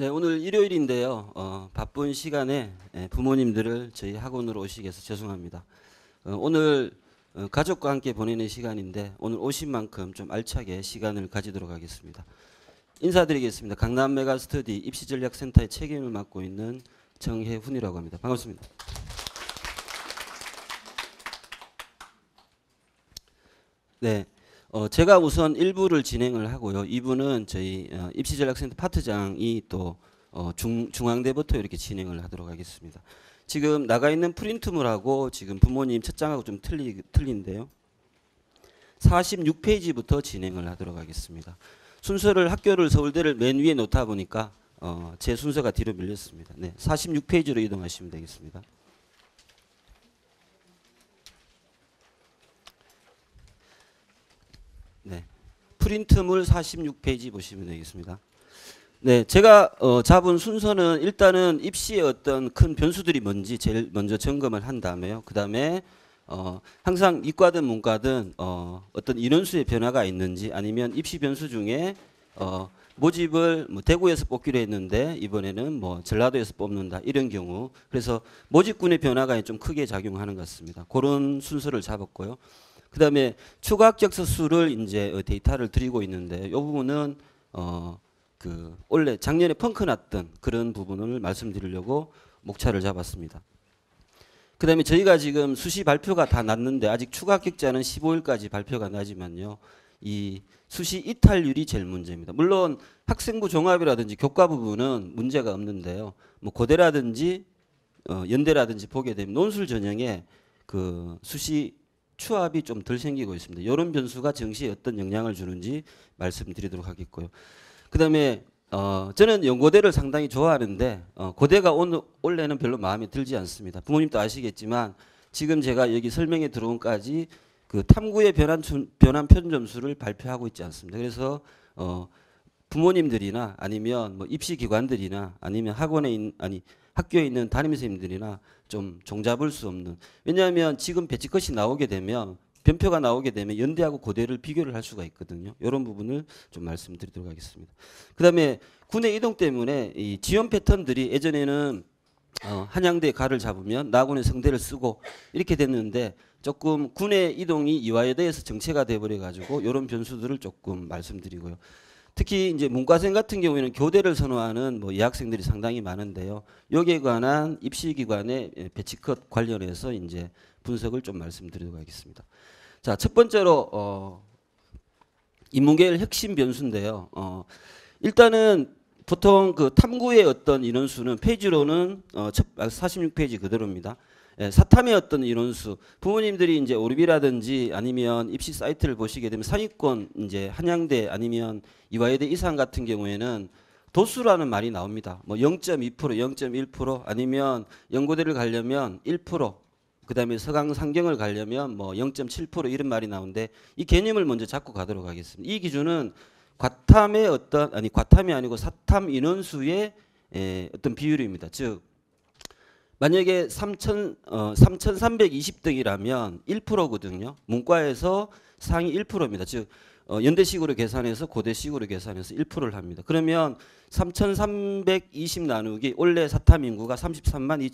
네, 오늘 일요일인데요. 어, 바쁜 시간에 예, 부모님들을 저희 학원으로 오시게 해서 죄송합니다. 어, 오늘 어, 가족과 함께 보내는 시간인데 오늘 오신 만큼 좀 알차게 시간을 가지도록 하겠습니다. 인사드리겠습니다. 강남 메가스터디 입시전략센터의 책임을 맡고 있는 정혜훈이라고 합니다. 반갑습니다. 네, 어, 제가 우선 1부를 진행을 하고요. 2부는 저희 어, 입시전략센터 파트장이 또 어, 중, 중앙대부터 이렇게 진행을 하도록 하겠습니다. 지금 나가 있는 프린트물하고 지금 부모님 첫 장하고 좀 틀리, 틀린데요. 46페이지부터 진행을 하도록 하겠습니다. 순서를 학교를 서울대를 맨 위에 놓다 보니까 어, 제 순서가 뒤로 밀렸습니다. 네, 46페이지로 이동하시면 되겠습니다. 프린트물 46페이지 보시면 되겠습니다. 네, 제가 어, 잡은 순서는 일단은 입시의 어떤 큰 변수들이 뭔지 제일 먼저 점검을 한 다음에요. 그 다음에 어, 항상 이과든 문과든 어, 떤 인원수의 변화가 있는지 아니면 입시 변수 중에 어, 모집을 뭐 대구에서 뽑기로 했는데 이번에는 뭐 전라도에서 뽑는다 이런 경우 그래서 모집군의 변화가 좀 크게 작용하는 것 같습니다. 그런 순서를 잡았고요. 그다음에 추가학적 서술을 이제 어, 데이터를 드리고 있는데 이 부분은 어 그 원래 작년에 펑크 났던 그런 부분을 말씀드리려고 목차를 잡았습니다. 그다음에 저희가 지금 수시 발표가 다 났는데 아직 추가 합격자는 15일까지 발표가 나지만요. 이 수시 이탈률이 제일 문제입니다. 물론 학생부 종합이라든지 교과 부분은 문제가 없는데요. 뭐 고대라든지 어, 연대라든지 보게 되면 논술 전형에 그 수시 추압이 좀 덜 생기고 있습니다. 이런 변수가 증시에 어떤 영향을 주는지 말씀드리도록 하겠고요. 그 다음에 어, 저는 연고대를 상당히 좋아하는데 어, 고대가 오늘, 원래는 별로 마음에 들지 않습니다. 부모님도 아시겠지만 지금 제가 여기 설명에 들어온까지 그 탐구의 변환, 변환편 점수를 발표하고 있지 않습니다. 그래서 어, 부모님들이나 아니면 뭐 입시기관들이나 아니면 학원에 있, 아니 학교에 있는 담임 선생님들이나 좀 종잡을 수 없는 왜냐하면 지금 배치컷이 나오게 되면 변표가 나오게 되면 연대하고 고대를 비교를 할 수가 있거든요. 이런 부분을 좀 말씀드리도록 하겠습니다. 그 다음에 군의 이동 때문에 이 지원 패턴들이 예전에는 어, 한양대 가를 잡으면 나군의 성대를 쓰고 이렇게 됐는데 조금 군의 이동이 이화여대에서 정체가 돼버려 가지고 이런 변수들을 조금 말씀드리고요. 특히 이제 문과생 같은 경우에는 교대를 선호하는 뭐 예학생들이 상당히 많은데요. 여기에 관한 입시기관의 예, 배치컷 관련해서 이제 분석을 좀 말씀드리도록 하겠습니다. 자, 첫 번째로 어, 인문계의 핵심 변수인데요. 어, 일단은 보통 그 탐구의 어떤 인원수는 페이지로는 어, 46페이지 아, 그대로입니다. 예, 사탐의 어떤 이론수 부모님들이 이제 오르비라든지 아니면 입시 사이트를 보시게 되면 상위권 이제 한양대 아니면 이화여대 이상 같은 경우에는 도수라는 말이 나옵니다. 뭐 0.2%, 0.1% 아니면 연고대를 가려면 1%, 그다음에 서강 상경을 가려면 뭐 0.7% 이런 말이 나오는데 이 개념을 먼저 잡고 가도록 하겠습니다. 이 기준은 과탐의 어떤 아니 과탐이 아니고 사탐 인원수의 에, 예, 어떤 비율입니다. 즉 만약에 3천 어, 3,320등이라면 1%거든요. 문과에서 상위 1%입니다. 즉 어, 연대식으로 계산해서 고대식으로 계산해서 1%를 합니다. 그러면 3,320 나누기 원래 사탐 인구가 33만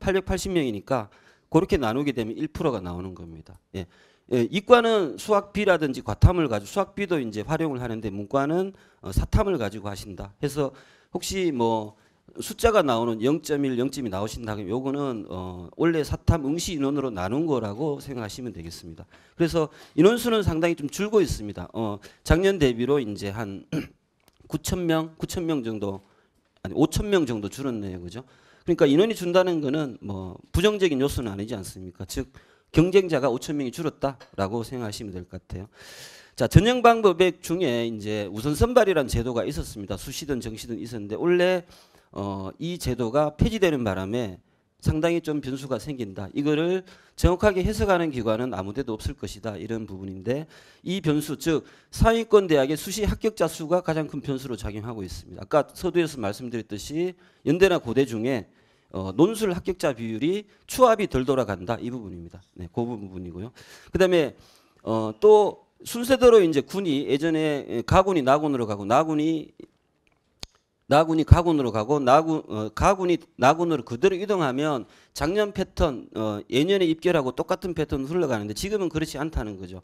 2,880명이니까 그렇게 나누게 되면 1%가 나오는 겁니다. 예. 예, 이과는 수학비라든지 과탐을 가지고 수학비도 이제 활용을 하는데 문과는 어, 사탐을 가지고 하신다. 해서 혹시 뭐 숫자가 나오는 0.1, 0.2 나오신다 면 요거는 어, 원래 사탐 응시 인원으로 나눈 거라고 생각하시면 되겠습니다. 그래서 인원수는 상당히 좀 줄고 있습니다. 어, 작년 대비로 이제 한 9천 명, 9천 명 정도 아니 5천 명 정도 줄었네요, 그죠? 그러니까 인원이 준다는 거는 뭐 부정적인 요소는 아니지 않습니까? 즉 경쟁자가 5천 명이 줄었다라고 생각하시면 될 것 같아요. 자 전형 방법 중에 이제 우선 선발이라는 제도가 있었습니다. 수시든 정시든 있었는데 원래 어, 이 제도가 폐지되는 바람에 상당히 좀 변수가 생긴다. 이거를 정확하게 해석하는 기관은 아무데도 없을 것이다. 이런 부분인데 이 변수 즉상위권 대학의 수시 합격자 수가 가장 큰 변수로 작용하고 있습니다. 아까 서두에서 말씀드렸듯이 연대나 고대 중에 어, 논술 합격자 비율이 추합이 덜 돌아간다 이 부분입니다. 네, 그 부분이고요. 그다음에 어, 또 순서대로 이제 군이 예전에 가군이 나군으로 가고 나군이 나군이 가군으로 가고 나군 어, 가군이 나군으로 그대로 이동하면 작년 패턴 어, 예년에 입결하고 똑같은 패턴으로 흘러가는데 지금은 그렇지 않다는 거죠.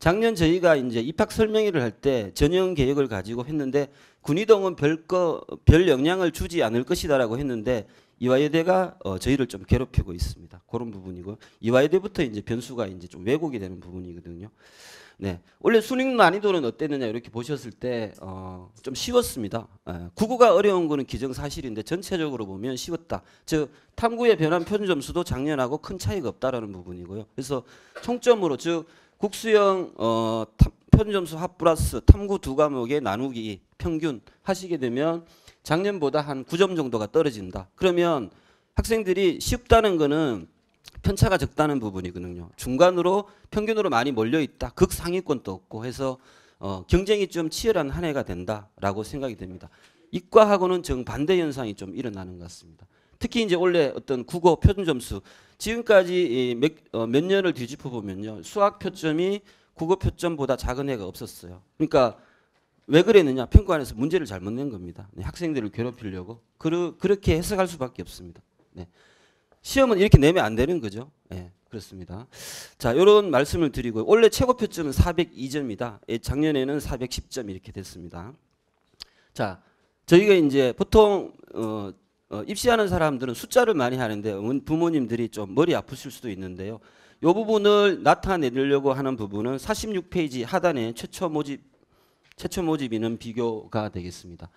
작년 저희가 이제 입학 설명회를 할 때 전형 계획을 가지고 했는데 군이동은 별거별 영향을 주지 않을 것이다라고 했는데 이화여대가 어, 저희를 좀 괴롭히고 있습니다. 그런 부분이고 이화여대부터 이제 변수가 이제 좀 왜곡이 되는 부분이거든요. 네. 원래 수능 난이도는 어땠느냐 이렇게 보셨을 때좀 어, 쉬웠습니다. 예. 국어가 어려운 거는 기정사실인데 전체적으로 보면 쉬웠다. 즉탐구에변한 표준 점수도 작년하고 큰 차이가 없다라는 부분이고요. 그래서 총점으로 즉 국수형 어, 탐, 표준 점수 합 플러스 탐구 두 과목의 나누기 평균 하시게 되면 작년보다 한 9점 정도가 떨어진다. 그러면 학생들이 쉽다는 거는 편차가 적다는 부분이거든요. 중간으로 평균으로 많이 몰려 있다. 극상위권도 없고 해서 어, 경쟁이 좀 치열한 한 해가 된다라고 생각이 됩니다. 이과하고는 정반대 현상이 좀 일어나는 것 같습니다. 특히 이제 원래 어떤 국어 표준 점수 지금까지 몇, 어, 몇 년을 뒤집어 보면요. 수학 표점이 국어 표점보다 작은 해가 없었어요. 그러니까 왜 그랬느냐? 평가안에서 문제를 잘못 낸 겁니다. 네, 학생들을 괴롭히려고. 그러, 그렇게 해석할 수밖에 없습니다. 네. 시험은 이렇게 내면 안 되는 거죠. 예, 그렇습니다. 자, 이런 말씀을 드리고요. 원래 최고 표점은 402점이다. 예, 작년에는 410점 이렇게 됐습니다. 자, 저희가 이제 보통 어, 어, 입시하는 사람들은 숫자를 많이 하는데 부모님들이 좀 머리 아프실 수도 있는데요. 이 부분을 나타내려고 하는 부분은 46페이지 하단에 최초 모집 최초 모집인은 비교가 되겠습니다.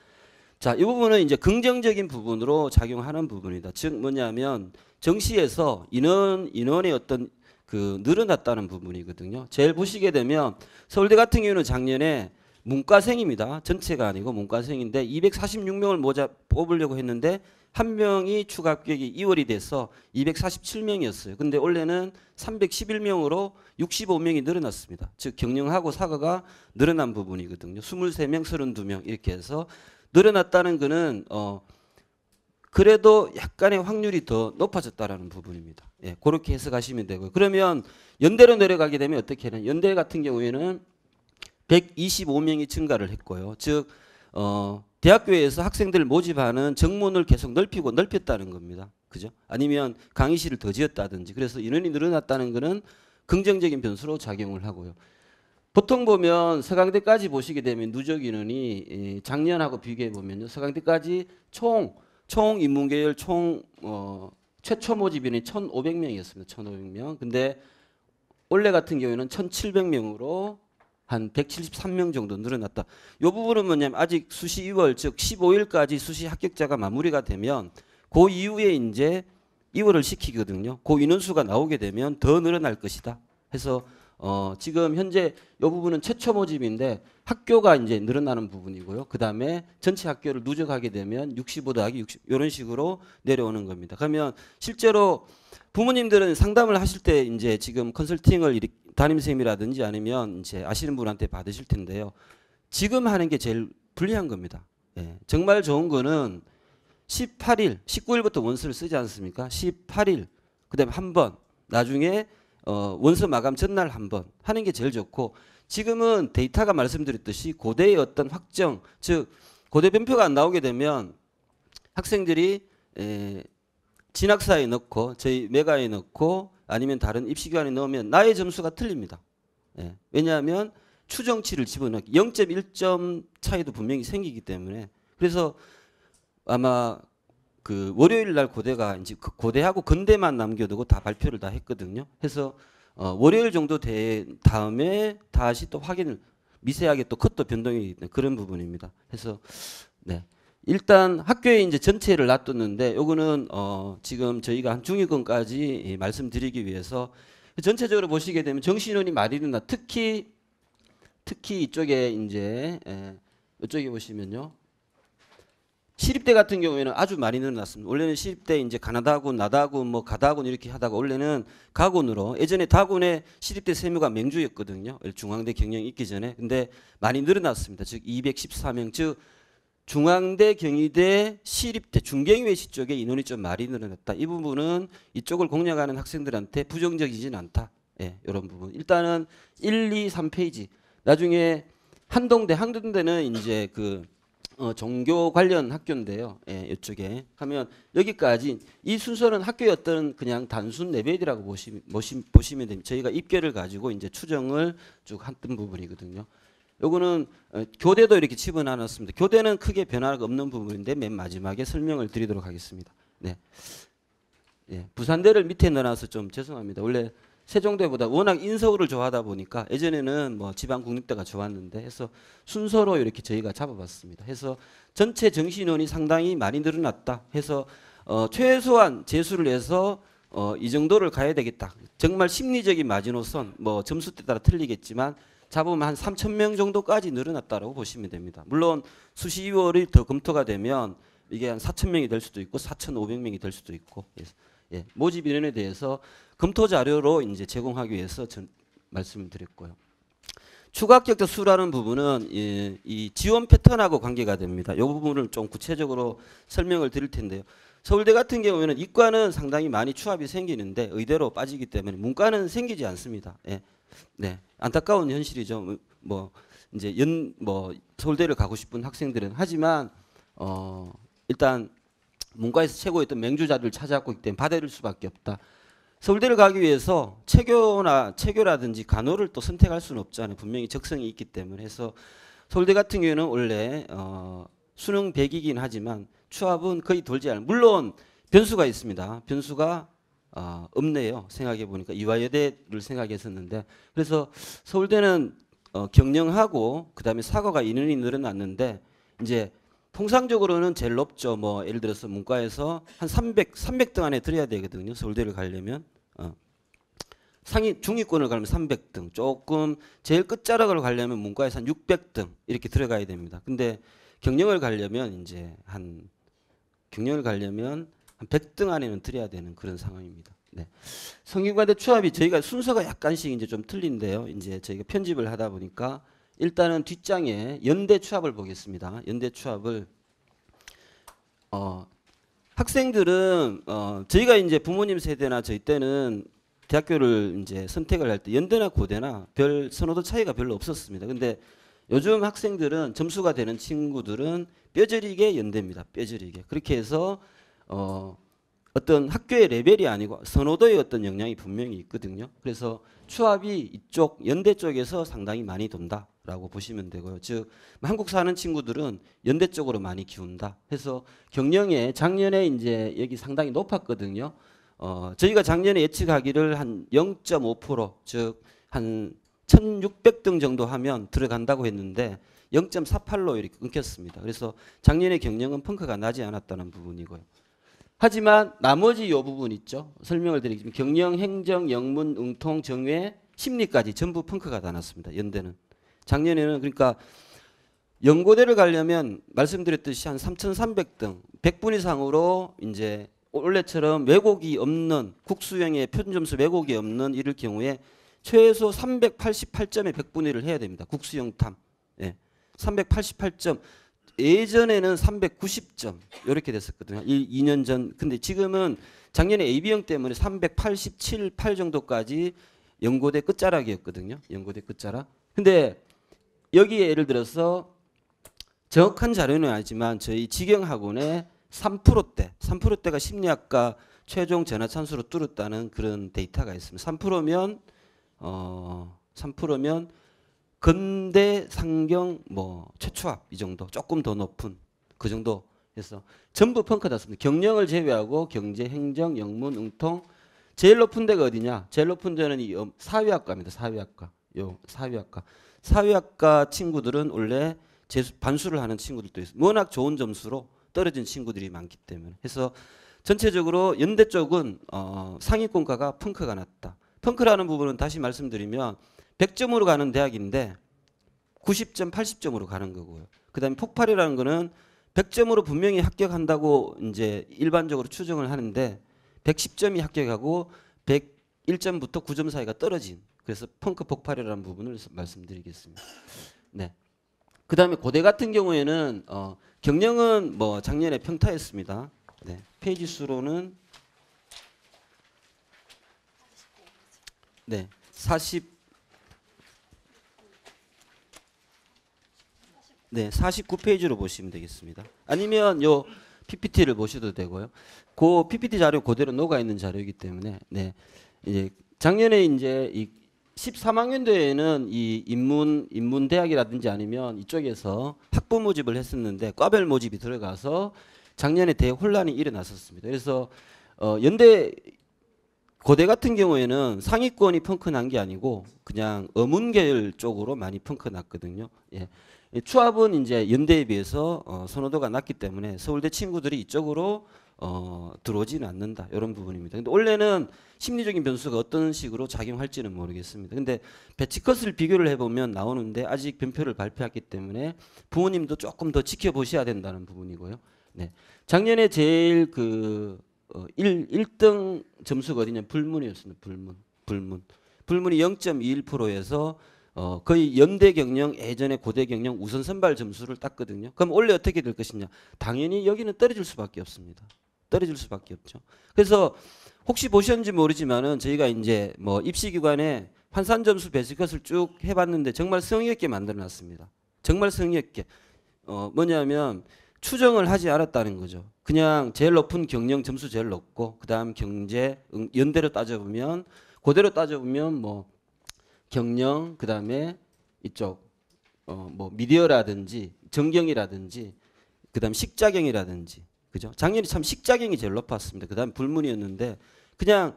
자, 이 부분은 이제 긍정적인 부분으로 작용하는 부분이다. 즉 뭐냐면 정시에서 인원 인원의 어떤 그 늘어났다는 부분이거든요. 제일 보시게 되면 서울대 같은 경우는 작년에 문과생입니다. 전체가 아니고 문과생인데 246명을 모자 뽑으려고 했는데 한 명이 추가 합격이 2월이 돼서 247명이었어요. 근데 원래는 311명으로 65명이 늘어났습니다. 즉 경영하고 사과가 늘어난 부분이거든요. 23명, 32명 이렇게 해서 늘어났다는 것은 어 그래도 약간의 확률이 더 높아졌다라는 부분입니다. 예, 그렇게 해석하시면 되고요. 그러면 연대로 내려가게 되면 어떻게 되는? 연대 같은 경우에는 125명이 증가를 했고요. 즉 어, 대학교에서 학생들을 모집하는 정문을 계속 넓히고 넓혔다는 겁니다. 그죠? 아니면 강의실을 더 지었다든지 그래서 인원이 늘어났다는 것은 긍정적인 변수로 작용을 하고요. 보통 보면 서강대까지 보시게 되면 누적 인원이 예, 작년하고 비교해 보면요. 서강대까지 총, 총 인문계열 총, 어, 최초 모집인이 1,500명이었습니다. 1,500명. 근데 올해 같은 경우에는 1,700명으로 한 173명 정도 늘어났다. 이 부분은 뭐냐면 아직 수시 2월 즉 15일까지 수시 합격자가 마무리가 되면 그 이후에 이제 이월을 시키거든요. 그 인원수가 나오게 되면 더 늘어날 것이다. 해서 어, 지금 현재 이 부분은 최초 모집인데 학교가 이제 늘어나는 부분이고요. 그 다음에 전체 학교를 누적하게 되면 65 더하기 60 이런 식으로 내려오는 겁니다. 그러면 실제로 부모님들은 상담을 하실 때 이제 지금 컨설팅을 담임 선생님이라든지 아니면 이제 아시는 분한테 받으실 텐데요. 지금 하는 게 제일 불리한 겁니다. 예, 정말 좋은 거는 18일, 19일부터 원서를 쓰지 않습니까? 18일, 그 다음에 한 번, 나중에 어, 원서 마감 전날 한번 하는 게 제일 좋고 지금은 데이터가 말씀드렸듯이 고대의 어떤 확정 즉 고대 변표가 안 나오게 되면 학생들이 에, 진학사에 넣고 저희 메가에 넣고 아니면 다른 입시기관에 넣으면 나의 점수가 틀립니다. 예. 왜냐하면 추정치를 집어넣기 0.1점 차이도 분명히 생기기 때문에 그래서 아마 그 월요일 날 고대가 이제 그 고대하고 근대만 남겨두고 다 발표를 다 했거든요. 해서 어 월요일 정도 된 다음에 다시 또 확인을 미세하게 또 컷도 변동이 그런 부분입니다. 해서 네. 일단 학교에 이제 전체를 놔뒀는데 요거는 어 지금 저희가 한 중위권까지 말씀드리기 위해서 전체적으로 보시게 되면 정신원이 많이 일나 특히 특히 이쪽에 이제 에, 이쪽에 보시면요. 시립대 같은 경우에는 아주 많이 늘어났습니다. 원래는 시립대 이제 가나다군, 나다군, 뭐 가다군 이렇게 하다가 원래는 가군으로 예전에 다군의 시립대 세무가 맹주였거든요. 중앙대 경영 있기 전에. 근데 많이 늘어났습니다. 즉 214명 즉 중앙대, 경희대, 시립대, 중경외시 쪽에 인원이 좀 많이 늘어났다. 이 부분은 이쪽을 공략하는 학생들한테 부정적이진 않다. 예, 이런 부분. 일단은 1, 2, 3페이지. 나중에 한동대, 한동대는 이제 그 어, 종교 관련 학교인데요. 예, 이쪽에 하면 여기까지 이 순서는 학교의 어떤 그냥 단순 레벨이라고 보시, 보시, 보시면 됩니다. 저희가 입결을 가지고 이제 추정을 쭉 했던 부분이거든요. 요거는 어, 교대도 이렇게 집어나눴습니다. 교대는 크게 변화가 없는 부분인데 맨 마지막에 설명을 드리도록 하겠습니다. 네. 예, 부산대를 밑에 넣어놔서 좀 죄송합니다. 원래 세종대보다 워낙 인서울을 좋아하다 보니까 예전에는 뭐 지방 국립대가 좋았는데 해서 순서로 이렇게 저희가 잡아봤습니다. 해서 전체 정신원이 상당히 많이 늘어났다. 해서 어 최소한 재수를 해서 어 이 정도를 가야 되겠다. 정말 심리적인 마지노선 뭐 점수에 따라 틀리겠지만 잡으면 한 3천 명 정도까지 늘어났다라고 보시면 됩니다. 물론 수시 2월이 더 검토가 되면 이게 한 4천 명이 될 수도 있고 4,500명이 될 수도 있고 예. 모집 인원에 대해서 검토 자료로 이제 제공하기 위해서 말씀드렸고요. 추가 합격자 수라는 부분은 이, 이 지원 패턴하고 관계가 됩니다. 이 부분을 좀 구체적으로 설명을 드릴 텐데요. 서울대 같은 경우에는 이과는 상당히 많이 추합이 생기는데 의대로 빠지기 때문에 문과는 생기지 않습니다. 예. 네. 안타까운 현실이죠. 뭐, 뭐 이제 연 뭐 서울대를 가고 싶은 학생들은 하지만 어 일단 문과에서 최고였던 맹주자를 찾아왔기 때문에 받아들일 수밖에 없다. 서울대를 가기 위해서 체교나 체교라든지 간호를 또 선택할 수는 없잖아요. 분명히 적성이 있기 때문에 해서 서울대 같은 경우에는 원래 어, 수능 100이긴 하지만 추합은 거의 돌지 않아요. 물론 변수가 있습니다. 변수가 어, 없네요. 생각해 보니까 이화여대를 생각했었는데 그래서 서울대는 어, 경영하고 그다음에 사과가 인원이 늘어났는데 이제 통상적으로는 제일 높죠. 뭐 예를 들어서 문과에서 한 300, 300등 안에 들어야 되거든요. 서울대를 가려면. 상위 중위권을 가려면 300등, 조금 제일 끝자락을 가려면 문과에서 한 600등 이렇게 들어가야 됩니다. 근데 경영을 가려면 이제 한 경영을 가려면 한 100등 안에는 들어야 되는 그런 상황입니다. 네. 성균관대 추합이 저희가 순서가 약간씩 이제 좀 틀린데요. 이제 저희가 편집을 하다 보니까 일단은 뒷장에 연대 추합을 보겠습니다. 연대 추합을 어, 학생들은 어, 저희가 이제 부모님 세대나 저희 때는 대학교를 이제 선택을 할 때 연대나 고대나 별 선호도 차이가 별로 없었습니다. 근데 요즘 학생들은 점수가 되는 친구들은 뼈저리게 연대입니다. 뼈저리게. 그렇게 해서 어 어떤 학교의 레벨이 아니고 선호도의 어떤 영향이 분명히 있거든요. 그래서 추합이 이쪽 연대 쪽에서 상당히 많이 돈다라고 보시면 되고요. 즉 한국 사는 친구들은 연대 쪽으로 많이 기운다. 해서 경영에 작년에 이제 여기 상당히 높았거든요. 어, 저희가 작년에 예측하기를 한 0.5%, 즉 한 1,600등 정도 하면 들어간다고 했는데 0.48로 이렇게 끊겼습니다. 그래서 작년에 경영은 펑크가 나지 않았다는 부분이고요. 하지만 나머지 요 부분 있죠. 설명을 드리겠습니다. 경영, 행정, 영문, 응통 정외, 심리까지 전부 펑크가 다 났습니다. 연대는. 작년에는 그러니까 연고대를 가려면 말씀드렸듯이 한 3,300등, 100분 이상으로 이제 원래처럼 왜곡이 없는 국수형의 표준점수 왜곡이 없는 이럴 경우에 최소 388점의 백분위를 해야 됩니다. 국수형 탐. 예. 388점. 예전에는 390점 이렇게 됐었거든요. 1, 2년 전. 근데 지금은 작년에 AB형 때문에 387, 8 정도까지 연고대 끝자락이었거든요. 연고대 끝자락. 근데 여기에 예를 들어서 정확한 자료는 아니지만 저희 직영학원에 3%대, 3%대가 심리학과 최종 전화 찬수로 뚫었다는 그런 데이터가 있습니다. 3%면 어 3%면 근대 상경 뭐 최초합 이 정도 조금 더 높은 그 정도 해서 전부 펑크났습니다. 경영을 제외하고 경제, 행정, 영문, 응통 제일 높은 데가 어디냐? 제일 높은 데는 이 음, 사회학과입니다. 사회학과. 요 사회학과. 사회학과 친구들은 원래 재수, 반수를 하는 친구들도 있어요. 워낙 좋은 점수로 떨어진 친구들이 많기 때문에. 해서 전체적으로 연대 쪽은 어, 상위권과가 펑크가 났다. 펑크라는 부분은 다시 말씀드리면 100점으로 가는 대학인데 90점, 80점으로 가는 거고요. 그다음에 폭발이라는 거는 100점으로 분명히 합격한다고 이제 일반적으로 추정을 하는데 110점이 합격하고 101점부터 9점 사이가 떨어진 그래서 펑크 폭발이라는 부분을 말씀드리겠습니다. 네. 그다음에 고대 같은 경우에는 어 경영은 뭐 작년에 평타했습니다 네. 페이지 수로는 네. 40 네, 49페이지로 보시면 되겠습니다. 아니면 요 PPT를 보셔도 되고요. 그 PPT 자료 그대로 녹아 있는 자료이기 때문에 네. 이제 작년에 이제 이 13학년 도에는이 인문 인문 대학이라든지 아니면 이쪽에서 학부 모집을 했었는데 과별 모집이 들어가서 작년에 대혼란이 일어났었습니다. 그래서 어 연대 고대 같은 경우에는 상위권이 펑크난 게 아니고 그냥 어문계열 쪽으로 많이 펑크났거든요. 예. 추합은 이제 연대에 비해서 어 선호도가 낮기 때문에 서울대 친구들이 이쪽으로 어, 들어오지는 않는다 이런 부분입니다. 근데 원래는 심리적인 변수가 어떤 식으로 작용할지는 모르겠습니다. 근데 배치컷을 비교를 해보면 나오는데 아직 변표를 발표했기 때문에 부모님도 조금 더 지켜보셔야 된다는 부분이고요. 네, 작년에 제일 그 어, 1, 1등 점수가 어디냐 불문이었습니다. 불문, 불문, 불문이 0.21%에서 어, 거의 연대 경영 예전에 고대 경영 우선 선발 점수를 땄거든요. 그럼 원래 어떻게 될 것이냐? 당연히 여기는 떨어질 수밖에 없습니다. 떨어질 수밖에 없죠. 그래서 혹시 보셨는지 모르지만은 저희가 이제 뭐 입시기관에 환산 점수 배지컷을쭉 해봤는데 정말 성의 있게 만들어놨습니다. 정말 성의 있게 어 뭐냐면 추정을 하지 않았다는 거죠. 그냥 제일 높은 경영 점수 제일 높고 그다음 경제 연대로 따져보면 고대로 따져보면 뭐 경영 그다음에 이쪽 어뭐 미디어라든지 정경이라든지 그다음 식자경이라든지 그죠? 작년에 참 식자경이 제일 높았습니다. 그다음 불문이었는데 그냥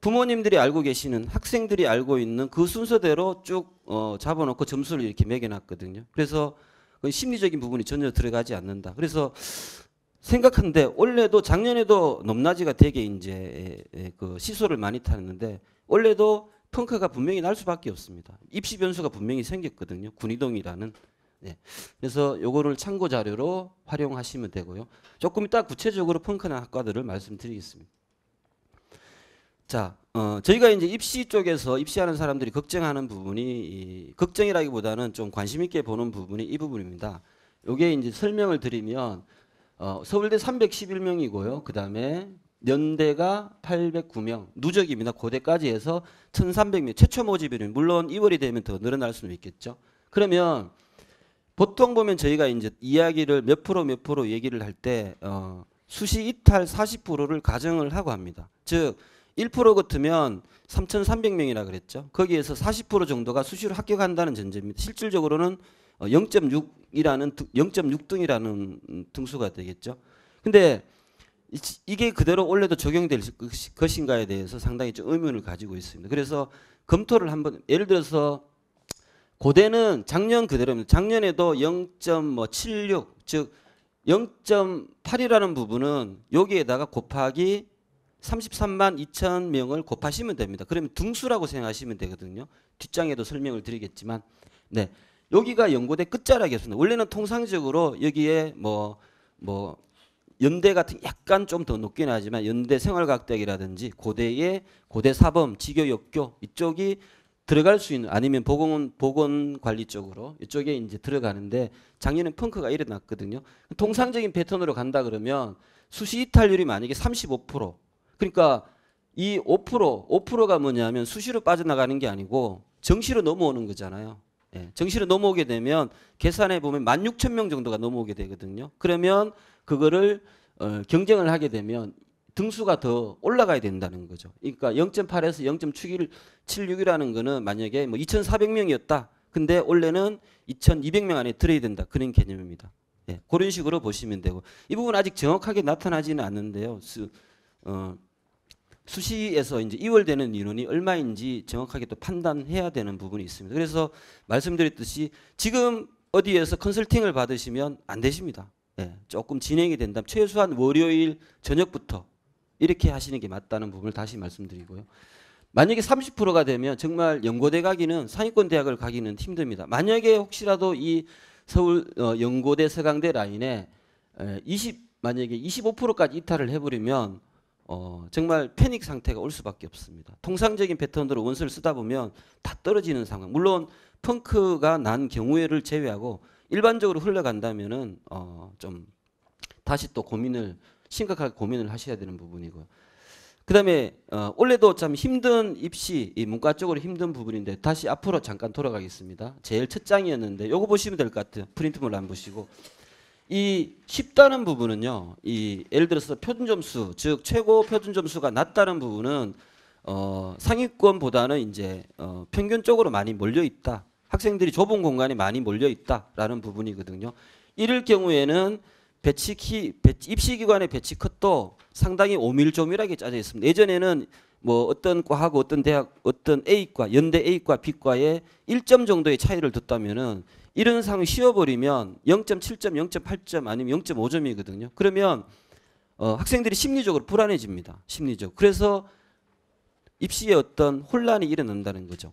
부모님들이 알고 계시는 학생들이 알고 있는 그 순서대로 쭉 어, 잡아놓고 점수를 이렇게 매겨놨거든요. 그래서 그 심리적인 부분이 전혀 들어가지 않는다. 그래서 생각한데 원래도 작년에도 넘나지가 되게 이제 그 시소를 많이 탔는데 원래도 평가가 분명히 날 수밖에 없습니다. 입시 변수가 분명히 생겼거든요. 군이동이라는 네. 그래서 요거를 참고 자료로 활용하시면 되고요. 조금 이따 구체적으로 펑크나 학과들을 말씀드리겠습니다. 자, 어, 저희가 이제 입시 쪽에서 입시하는 사람들이 걱정하는 부분이 이, 걱정이라기보다는 좀 관심 있게 보는 부분이 이 부분입니다. 요게 이제 설명을 드리면 어, 서울대 311명이고요. 그다음에 연대가 809명 누적입니다. 고대까지 해서 1300명 최초 모집이면 물론 2월이 되면 더 늘어날 수는 있겠죠. 그러면 보통 보면 저희가 이제 이야기를 몇 프로 몇 프로 얘기를 할 때 어, 수시 이탈 40%를 가정을 하고 합니다. 즉1% 같으면 3,300명이라 그랬죠. 거기에서 40% 정도가 수시로 합격한다는 전제입니다. 실질적으로는 어, 0.6이라는 0.6등이라는 등수가 되겠죠. 근데 이게 그대로 원래도 적용될 그 것인가에 대해서 상당히 좀 의문을 가지고 있습니다. 그래서 검토를 한번 예를 들어서 고대는 작년 그대로입니다. 작년에도 0.76, 뭐 즉 0.8이라는 부분은 여기에다가 곱하기 33만 2천 명을 곱하시면 됩니다. 그러면 등수라고 생각하시면 되거든요. 뒷장에도 설명을 드리겠지만, 네 여기가 연고대 끝자락이었습니다. 원래는 통상적으로 여기에 뭐뭐 뭐 연대 같은 약간 좀 더 높긴 하지만 연대 생활각대학이라든지 고대의 고대 사범, 직교역교 이쪽이 들어갈 수 있는 아니면 보건 보건 관리 쪽으로 이쪽에 이제 들어가는데 작년에 펑크가 일어났거든요. 통상적인 패턴으로 간다 그러면 수시 이탈률이 만약에 35% 그러니까 이 5% 5%가 뭐냐면 수시로 빠져나가는 게 아니고 정시로 넘어오는 거잖아요. 예, 정시로 넘어오게 되면 계산해 보면 16,000명 정도가 넘어오게 되거든요. 그러면 그거를 어, 경쟁을 하게 되면 등수가 더 올라가야 된다는 거죠. 그러니까 0.8에서 0.76이라는 거는 만약에 뭐 2,400명이었다. 근데 원래는 2,200명 안에 들어야 된다. 그런 개념입니다. 예, 그런 식으로 보시면 되고 이 부분 아직 정확하게 나타나지는 않는데요. 수, 어, 수시에서 이제 이월되는 인원이 얼마인지 정확하게 또 판단해야 되는 부분이 있습니다. 그래서 말씀드렸듯이 지금 어디에서 컨설팅을 받으시면 안 되십니다. 예, 조금 진행이 된다면 최소한 월요일 저녁부터 이렇게 하시는 게 맞다는 부분을 다시 말씀드리고요. 만약에 30%가 되면 정말 연고대 가기는 상위권 대학을 가기는 힘듭니다. 만약에 혹시라도 이 서울 어, 연고대 서강대 라인에 20 만약에 25%까지 이탈을 해버리면 어, 정말 패닉 상태가 올 수밖에 없습니다. 통상적인 패턴으로 원서를 쓰다 보면 다 떨어지는 상황. 물론 펑크가 난경우를 제외하고 일반적으로 흘러간다면은 어, 좀 다시 또 고민을 심각하게 고민을 하셔야 되는 부분이고요. 그다음에 어, 원래도 참 힘든 입시 문과 쪽으로 힘든 부분인데 다시 앞으로 잠깐 돌아가겠습니다. 제일 첫 장이었는데 요거 보시면 될 것 같아요. 프린트물 안 보시고 이 쉽다는 부분은요. 이 예를 들어서 표준 점수 즉 최고 표준 점수가 낮다는 부분은 어, 상위권보다는 이제 어, 평균 쪽으로 많이 몰려 있다. 학생들이 좁은 공간에 많이 몰려 있다라는 부분이거든요. 이럴 경우에는 배치키 배치, 입시기관의 배치컷도 상당히 오밀조밀하게 짜져 있습니다. 예전에는 뭐 어떤 과하고 어떤 대학 어떤 A과 연대 A과 B과의 1점 정도의 차이를 뒀다면은 이런 상 쉬어버리면 0.7점, 0.8점 아니면 0.5점이거든요. 그러면 어, 학생들이 심리적으로 불안해집니다. 심리적. 그래서 입시에 어떤 혼란이 일어난다는 거죠.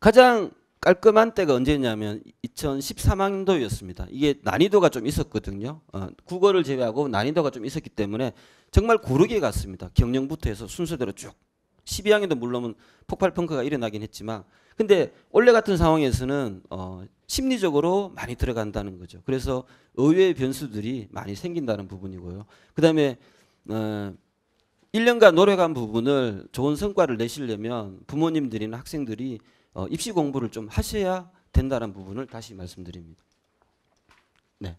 가장 깔끔한 때가 언제냐면 2013학년도였습니다. 이게 난이도가 좀 있었거든요. 어, 국어를 제외하고 난이도가 좀 있었기 때문에 정말 고르게 갔습니다. 경영부터 해서 순서대로 쭉. 12학년도 물론 폭발 펑크가 일어나긴 했지만 근데 원래 같은 상황에서는 어, 심리적으로 많이 들어간다는 거죠. 그래서 의외의 변수들이 많이 생긴다는 부분이고요. 그다음에 어, 1년간 노력한 부분을 좋은 성과를 내시려면 부모님들이나 학생들이 어, 입시 공부를 좀 하셔야 된다는 부분을 다시 말씀드립니다. 네.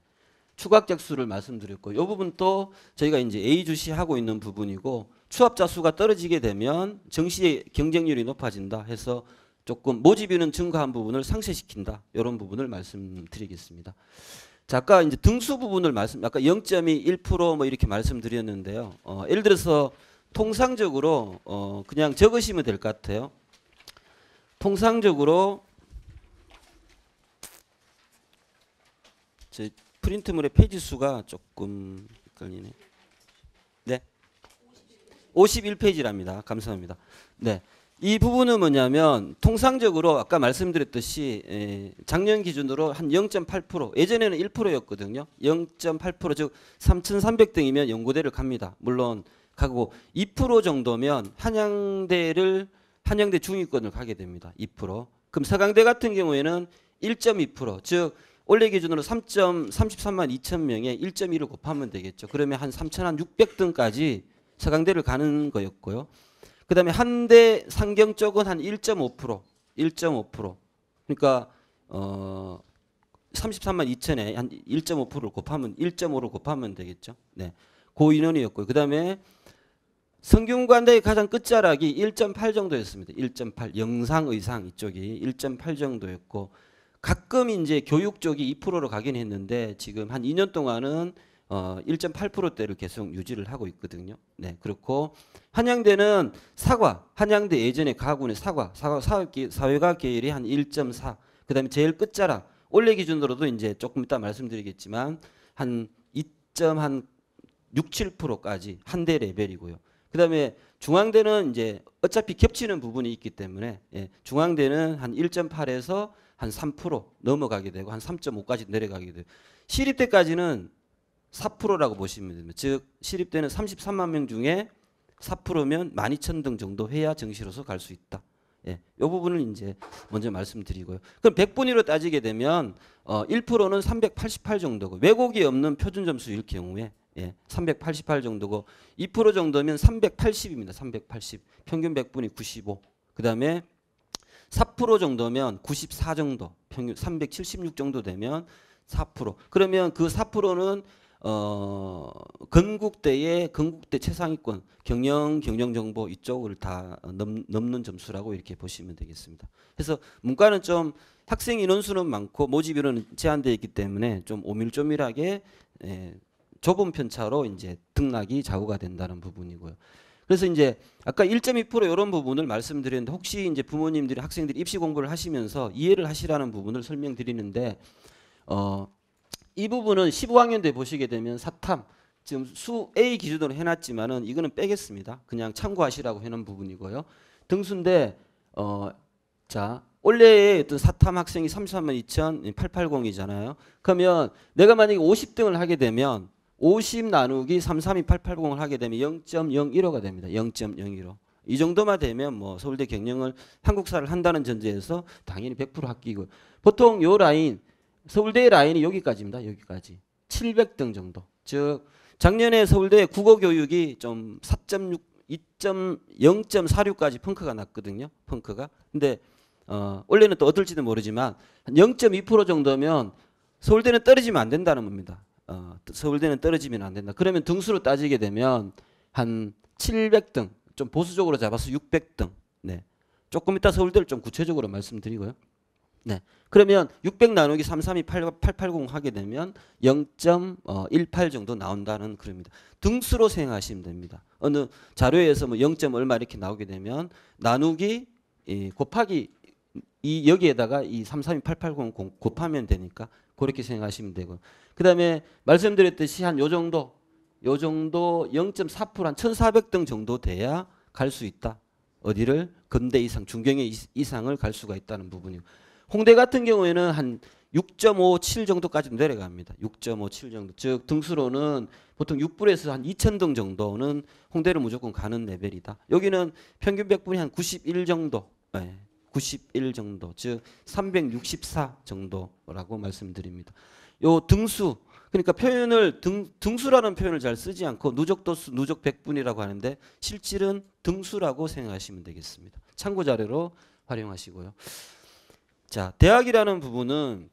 추각적 수를 말씀드렸고 이 부분 또 저희가 이제 A 주시 하고 있는 부분이고 취업자 수가 떨어지게 되면 정시의 경쟁률이 높아진다 해서 조금 모집위는 증가한 부분을 상쇄시킨다 이런 부분을 말씀드리겠습니다. 자, 아까 이제 등수 부분을 말씀 아까 0 1 뭐 이렇게 말씀드렸는데요. 어, 예를 들어서 통상적으로 어, 그냥 적으시면 될 것 같아요. 통상적으로 제 프린트물의 페이지 수가 조금 헷갈리네. 네. 51페이지랍니다. 감사합니다. 네. 이 부분은 뭐냐면 통상적으로 아까 말씀드렸듯이 작년 기준으로 한0.8% 예전에는 1%였거든요. 0.8%즉 3,300등이면 연고대를 갑니다. 물론 가고 2% 정도면 한양대를 한양대 중위권을 가게 됩니다. 2%. 그럼 서강대 같은 경우에는 1.2%. 즉 원래 기준으로 3.33만 2천 명에 1 1를 곱하면 되겠죠. 그러면 한 3,600등까지 천 서강대를 가는 거였고요. 그다음에 한대 상경 쪽은 한 1.5%, 1.5%. 그러니까 어 33만 2천에 한 1.5%를 곱하면 1 5를 곱하면 되겠죠. 네. 고 인원이었고요. 그다음에 성균관대의 가장 끝자락이 1.8 정도였습니다. 1.8 영상의상 이쪽이 1.8 정도였고 가끔 이제 교육 쪽이 2%로 가긴 했는데 지금 한 2년 동안은 어 1.8%대를 계속 유지를 하고 있거든요. 네, 그렇고 한양대는 사과, 한양대 예전에 가군의 사과, 사과 사회, 사회과학 계열이 한 1.4. 그다음에 제일 끝자락 올해 기준으로도 이제 조금 이따 말씀드리겠지만 한 2. 한 6, 7%까지 한대 레벨이고요. 그다음에 중앙대는 이제 어차피 겹치는 부분이 있기 때문에 예, 중앙대는 한 1.8에서 한 3% 넘어가게 되고 한 3.5까지 내려가게 되고 시립대까지는 4%라고 보시면 됩니다. 즉 시립대는 33만 명 중에 4%면 12,000등 정도 해야 정시로서 갈 수 있다. 예, 이 부분을 이제 먼저 말씀드리고요. 그럼 100분위로 따지게 되면 어, 1%는 388 정도고 왜곡이 없는 표준 점수일 경우에 예, 388 정도고 2% 정도면 380입니다. 380. 평균 100분이 95. 그다음에 4% 정도면 94 정도. 평균 376 정도 되면 4%. 그러면 그 4%는 어, 건국대의 건국대 최상위권 경영 경영 정보 이쪽을 다 넘, 넘는 점수라고 이렇게 보시면 되겠습니다. 그래서 문과는 좀 학생 인원수는 많고 모집 인원은 제한되어 있기 때문에 좀 오밀조밀하게 예, 좁은 편차로 이제 등락이 좌우가 된다는 부분이고요. 그래서 이제 아까 1.2% 이런 부분을 말씀드렸는데 혹시 이제 부모님들이 학생들이 입시 공부를 하시면서 이해를 하시라는 부분을 설명드리는데 어, 이 부분은 15학년 때 보시게 되면 사탐 지금 수 A 기준으로 해놨지만은 이거는 빼겠습니다. 그냥 참고하시라고 해놓은 부분이고요. 등수인데 어, 자 원래의 어떤 사탐 학생이 33만 2 880이잖아요. 그러면 내가 만약에 50등을 하게 되면 50 나누기 332880을 하게 되면 0.015가 됩니다. 0.015. 이 정도만 되면 뭐 서울대 경영을 한국사를 한다는 전제에서 당연히 100%합격고 보통 요 라인 서울대 라인이 여기까지입니다. 여기까지. 700등 정도. 즉 작년에 서울대 국어 교육이 좀 4.6 2.0.46까지 펑크가 났거든요. 펑크가. 근데 어, 원래는 또 어떨지도 모르지만 0.2% 정도면 서울대는 떨어지면 안 된다는 겁니다. 어, 서울대는 떨어지면 안 된다. 그러면 등수로 따지게 되면 한 700등, 좀 보수적으로 잡아서 600등. 네. 조금 이따 서울대를 좀 구체적으로 말씀드리고요. 네. 그러면 600 나누기 332880 하게 되면 0.18 어, 정도 나온다는 그럽니다. 등수로 생각하시면 됩니다. 어느 자료에서 뭐 0. 얼마 이렇게 나오게 되면 나누기 예, 곱하기 이 여기에다가 이 332880 곱하면 되니까 그렇게 생각하시면 되고 그다음에 말씀드렸듯이 한 요 정도 요 정도 0.4%한 1,400등 정도 돼야 갈 수 있다. 어디를 근대 이상 중경의 이상을 갈 수가 있다는 부분이고 홍대 같은 경우에는 한 6.57 정도까지 내려갑니다. 6.57 정도. 즉 등수로는 보통 6불에서 한 2,000등 정도는 홍대를 무조건 가는 레벨이다. 여기는 평균 100분이 한 91 정도. 네, 예, 91 정도. 즉 364 정도라고 말씀드립니다. 요 등수 그러니까 표현을 등, 등수라는 표현을 잘 쓰지 않고 누적도수 누적 백분이라고 하는데 실질은 등수라고 생각하시면 되겠습니다. 참고 자료로 활용하시고요. 자 대학이라는 부분은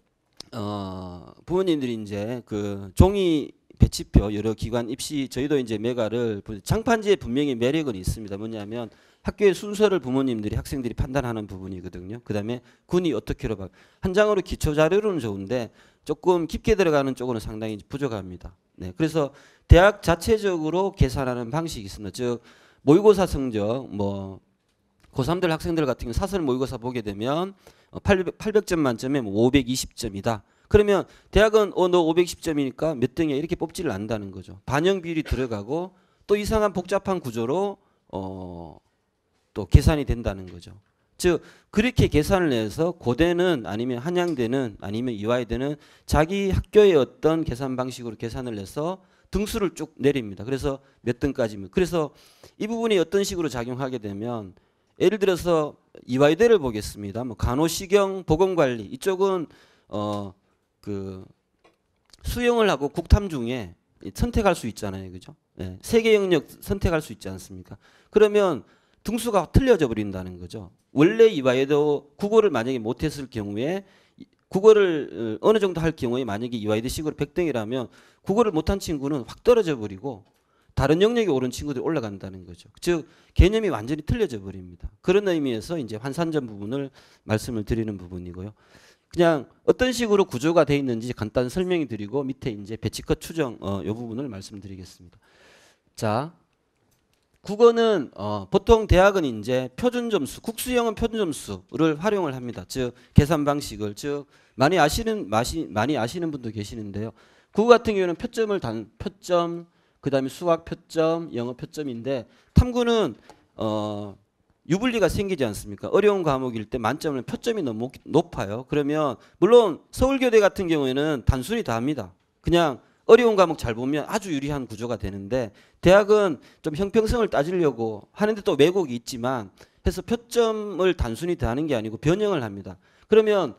어, 부모님들이 이제 그 종이 배치표 여러 기관 입시 저희도 이제 메가를 장판지에 분명히 매력은 있습니다. 뭐냐면 학교의 순서를 부모님들이 학생들이 판단하는 부분이거든요. 그다음에 군이 어떻게로 한 장으로 기초 자료로는 좋은데 조금 깊게 들어가는 쪽은 상당히 부족합니다. 네, 그래서 대학 자체적으로 계산하는 방식이 있습니다. 즉 모의고사 성적 뭐 고3들 학생들 같은 경우 사설 모의고사 보게 되면 800, 어, 800점 만점에 520점이다. 뭐 그러면 대학은 어너 510점이니까 몇 등이야 이렇게 뽑지를 않는다는 거죠. 반영 비율이 들어가고 또 이상한 복잡한 구조로 어또 계산이 된다는 거죠. 즉 그렇게 계산을 해서 고대는 아니면 한양대는 아니면 이화여대는 자기 학교의 어떤 계산 방식으로 계산을 해서 등수를 쭉 내립니다. 그래서 몇등까지입 그래서 이 부분이 어떤 식으로 작용하게 되면 예를 들어서 이화여대를 보겠습니다. 뭐 간호시경 보건관리 이쪽은 어그 수영을 하고 국탐 중에 선택할 수 있잖아요. 그죠? 네. 세계 영역 선택할 수 있지 않습니까? 그러면 등수가 틀려져 버린다는 거죠. 원래 이와이도 국어를 만약에 못했을 경우에 국어를 어, 어느 정도 할 경우에 만약에 이와이드 식으로 100등이라면 국어를 못한 친구는 확 떨어져 버리고 다른 영역에 오른 친구들이 올라간다는 거죠. 즉 개념이 완전히 틀려져 버립니다. 그런 의미에서 이제 환산점 부분을 말씀을 드리는 부분이고요. 그냥 어떤 식으로 구조가 되어 있는지 간단 설명이 드리고 밑에 이제 배치컷 추정 어, 이 부분을 말씀드리겠습니다. 자, 국어는 어, 보통 대학은 이제 표준 점수, 국수형은 표준 점수를 활용을 합니다. 즉 계산 방식을 즉 많이 아시는 마시, 많이 아시는 분도 계시는데요. 국어 같은 경우는 표점을 단 표점, 그다음에 수학 표점, 영어 표점인데 탐구는 어, 유불리가 생기지 않습니까? 어려운 과목일 때만점은 표점이 너무 높아요. 그러면 물론 서울교대 같은 경우에는 단순히 다 합니다. 그냥 어려운 과목 잘 보면 아주 유리한 구조가 되는데 대학은 좀 형평성을 따지려고 하는데 또 왜곡이 있지만 해서 표점을 단순히 대하는게 아니고 변형을 합니다. 그러면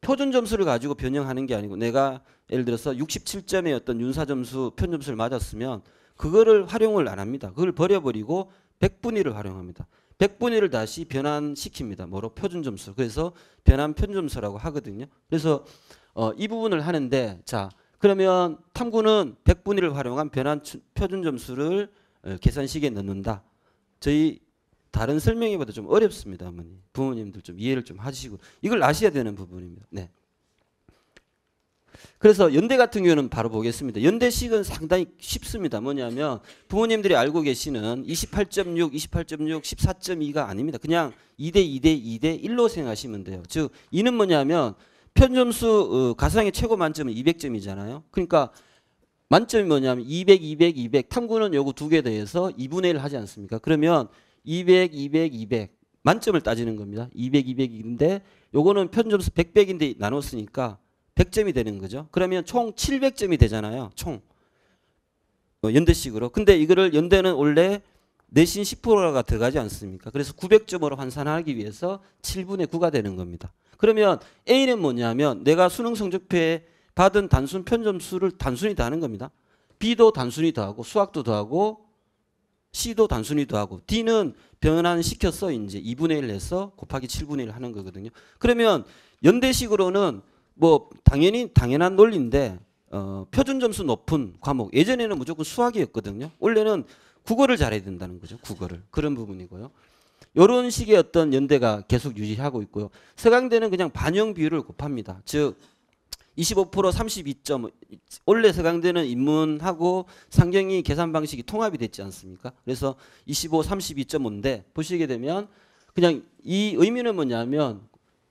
표준 점수를 가지고 변형하는 게 아니고 내가 예를 들어서 67점의 어떤 윤사 점수 표준 점수를 맞았으면 그거를 활용을 안 합니다. 그걸 버려버리고 백분위를 활용합니다. 백분위를 다시 변환시킵니다. 뭐로 표준 점수. 그래서 변환 표준 점수라고 하거든요. 그래서 어, 이 부분을 하는데 자 그러면 탐구는 100분위를 활용한 변환 표준 점수를 계산식에 넣는다. 저희 다른 설명이보다 좀 어렵습니다, 어머니. 부모님들 좀 이해를 좀 하시고 이걸 아셔야 되는 부분입니다. 네. 그래서 연대 같은 경우는 바로 보겠습니다. 연대식은 상당히 쉽습니다. 뭐냐면 부모님들이 알고 계시는 28.6, 28.6, 14.2가 아닙니다. 그냥 2대 2대 2대 1로 생각하시면 돼요. 즉 이는 뭐냐면 표준점수 어, 가상의 최고 만점은 200점이잖아요. 그러니까 만점이 뭐냐면 200, 200, 200 탐구는 요거 두 개 대해서 2분의 1 하지 않습니까? 그러면 200, 200, 200 만점을 따지는 겁니다. 200, 200인데 요거는 표점수 100, 100인데 나눴으니까 100점이 되는 거죠. 그러면 총 700점이 되잖아요. 총 어, 연대식으로. 근데 이거를 연대는 원래 내신 10%가 들어가지 않습니까? 그래서 900점으로 환산하기 위해서 7분의 9가 되는 겁니다. 그러면 A는 뭐냐면 내가 수능 성적표에 받은 단순 편점수를 단순히 더하는 겁니다. B도 단순히 더하고 수학도 더하고 C도 단순히 더하고 D는 변환 시켜서 이제 2분의 1 해서 곱하기 7분의 1 하는 거거든요. 그러면 연대식으로는 뭐 당연히 당연한 논리인데 어, 표준 점수 높은 과목 예전에는 무조건 수학이었거든요. 원래는 국어를 잘해야 된다는 거죠. 국어를 그런 부분이고요. 이런 식의 어떤 연대가 계속 유지하고 있고요. 서강대는 그냥 반영 비율을 곱합니다. 즉 25% 32점 원래 서강대는 인문하고 상경이 계산 방식이 통합이 됐지 않습니까? 그래서 25 32.5인데 보시게 되면 그냥 이 의미는 뭐냐면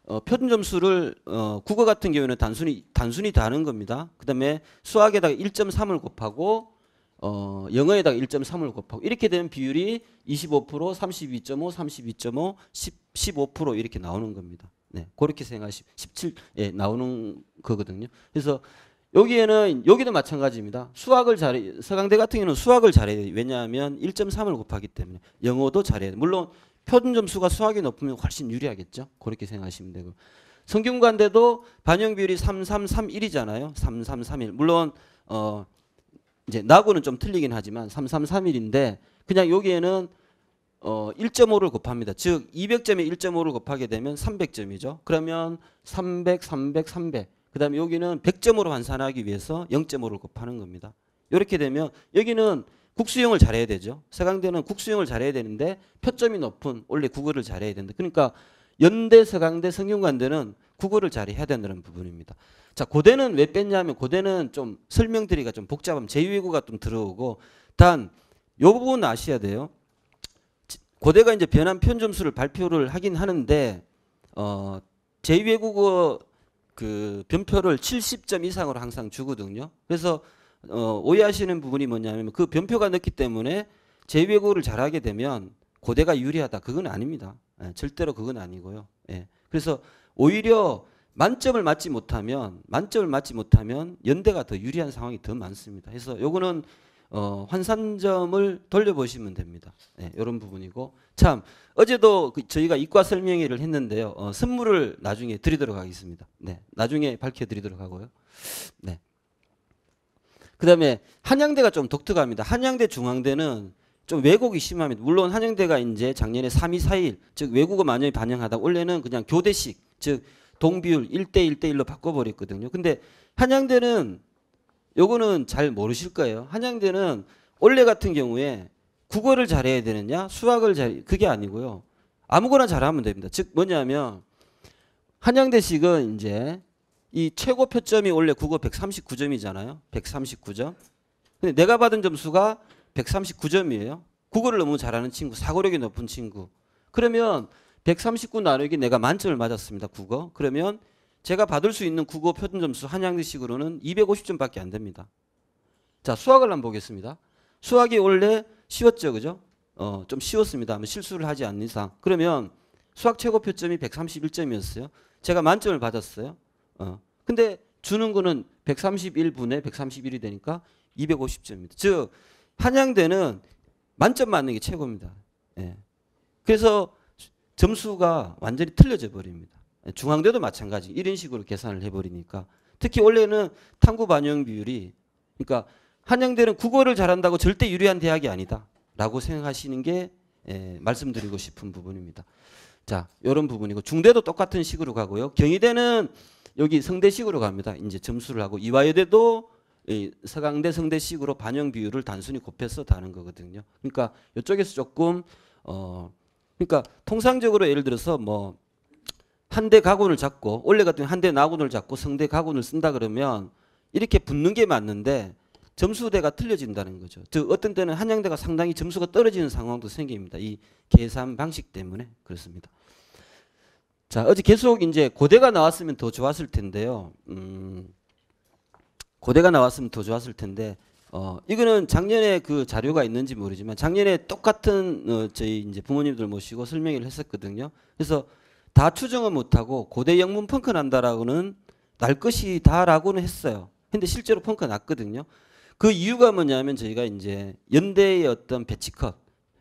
어, 표준 점수를 어, 국어 같은 경우는 단순히 단순히 다는 겁니다. 그다음에 수학에다가 1.3을 곱하고 어, 영어에다가 1.3을 곱하고 이렇게 되면 비율이 25%, 32.5, 32.5, 10, 15% 이렇게 나오는 겁니다. 네, 그렇게 생각하시17 예, 나오는 거거든요. 그래서 여기에는 여기도 마찬가지입니다. 수학을 잘해 서강대 같은 경우는 수학을 잘해요 왜냐하면 1.3을 곱하기 때문에 영어도 잘해요 물론 표준 점수가 수학이 높으면 훨씬 유리하겠죠. 그렇게 생각하시면 되고 성균관대도 반영 비율이 3331이잖아요. 3331. 물론 어 이제 나고는 좀 틀리긴 하지만 3331인데 그냥 여기에는 어 1.5를 곱합니다. 즉 200점에 1.5를 곱하게 되면 300점이죠. 그러면 300, 300, 300. 그다음에 여기는 100점으로 환산하기 위해서 0.5를 곱하는 겁니다. 이렇게 되면 여기는 국수용을 잘해야 되죠. 서강대는 국수용을 잘해야 되는데 표점이 높은 원래 국어를 잘해야 된다. 그러니까 연대, 서강대, 성균관대는 국어를 잘해야 된다는 부분입니다. 자, 고대는 왜 뺐냐면 고대는 좀 설명드리기가 좀 복잡하면 제2외국어가 좀 들어오고 단 요 부분 아셔야 돼요. 고대가 이제 변환 편점수를 발표를 하긴 하는데 어 제2외국어 그 변표를 70점 이상으로 항상 주거든요. 그래서 어 오해하시는 부분이 뭐냐면 그 변표가 넣기 때문에 제2외국어를 잘하게 되면 고대가 유리하다. 그건 아닙니다. 예, 절대로 그건 아니고요. 예. 그래서 오히려 만점을 맞지 못하면 만점을 맞지 못하면 연대가 더 유리한 상황이 더 많습니다. 그래서 요거는 어, 환산점을 돌려보시면 됩니다. 네, 예, 이런 부분이고 참 어제도 그 저희가 이과 설명회를 했는데요. 어, 선물을 나중에 드리도록 하겠습니다. 네, 나중에 밝혀드리도록 하고요. 네. 그다음에 한양대가 좀 독특합니다. 한양대 중앙대는 좀 왜곡이 심합니다. 물론 한양대가 이제 작년에 3, 위 4일 즉 외국어 만연이 반영하다 원래는 그냥 교대식 즉 동비율 1대 1대 1로 바꿔버렸거든요. 근데 한양대는 요거는 잘 모르실 거예요. 한양대는 원래 같은 경우에 국어를 잘해야 되느냐 수학을 잘 그게 아니고요. 아무거나 잘하면 됩니다. 즉 뭐냐면 한양대식은 이제 이 최고 표점이 원래 국어 139점이잖아요. 139점. 근데 내가 받은 점수가 139점이에요. 국어를 너무 잘하는 친구, 사고력이 높은 친구. 그러면 139 나누기 내가 만점을 맞았습니다. 국어. 그러면 제가 받을 수 있는 국어 표준 점수 한양대식으로는 250점밖에 안 됩니다. 자, 수학을 한번 보겠습니다. 수학이 원래 쉬웠죠. 그죠? 어, 좀 쉬웠습니다. 실수를 하지 않는 이상. 그러면 수학 최고 표점이 131점이었어요. 제가 만점을 받았어요. 어. 근데 주는 거는 131분의 131이 되니까 250점입니다. 즉 한양대는 만점 맞는 게 최고입니다. 예. 그래서 점수가 완전히 틀려져 버립니다. 중앙대도 마찬가지 이런 식으로 계산을 해버리니까 특히 원래는 탐구 반영 비율이 그러니까 한양대는 국어를 잘한다고 절대 유리한 대학이 아니다라고 생각하시는 게 예, 말씀드리고 싶은 부분입니다. 자, 이런 부분이고 중대도 똑같은 식으로 가고요. 경희대는 여기 성대식으로 갑니다. 이제 점수를 하고 이화여대도 서강대 성대식으로 반영 비율을 단순히 곱해서 다는 거거든요. 그러니까 이쪽에서 조금 어, 그러니까 통상적으로 예를 들어서 뭐 한 대 가군을 잡고 원래 같은 한 대 나군을 잡고 성대 가군을 쓴다 그러면 이렇게 붙는 게 맞는데 점수대가 틀려진다는 거죠. 즉 어떤 때는 한양대가 상당히 점수가 떨어지는 상황도 생깁니다. 이 계산 방식 때문에 그렇습니다. 자 어제 계속 이제 고대가 나왔으면 더 좋았을 텐데요. 음, 고대가 나왔으면 더 좋았을 텐데 어, 이거는 작년에 그 자료가 있는지 모르지만 작년에 똑같은 어, 저희 이제 부모님들 모시고 설명을 했었거든요. 그래서 다 추정은 못하고 고대 영문 펑크 난다라고는 날 것이 다라고는 했어요. 근데 실제로 펑크 났거든요. 그 이유가 뭐냐면 저희가 이제 연대의 어떤 배치컷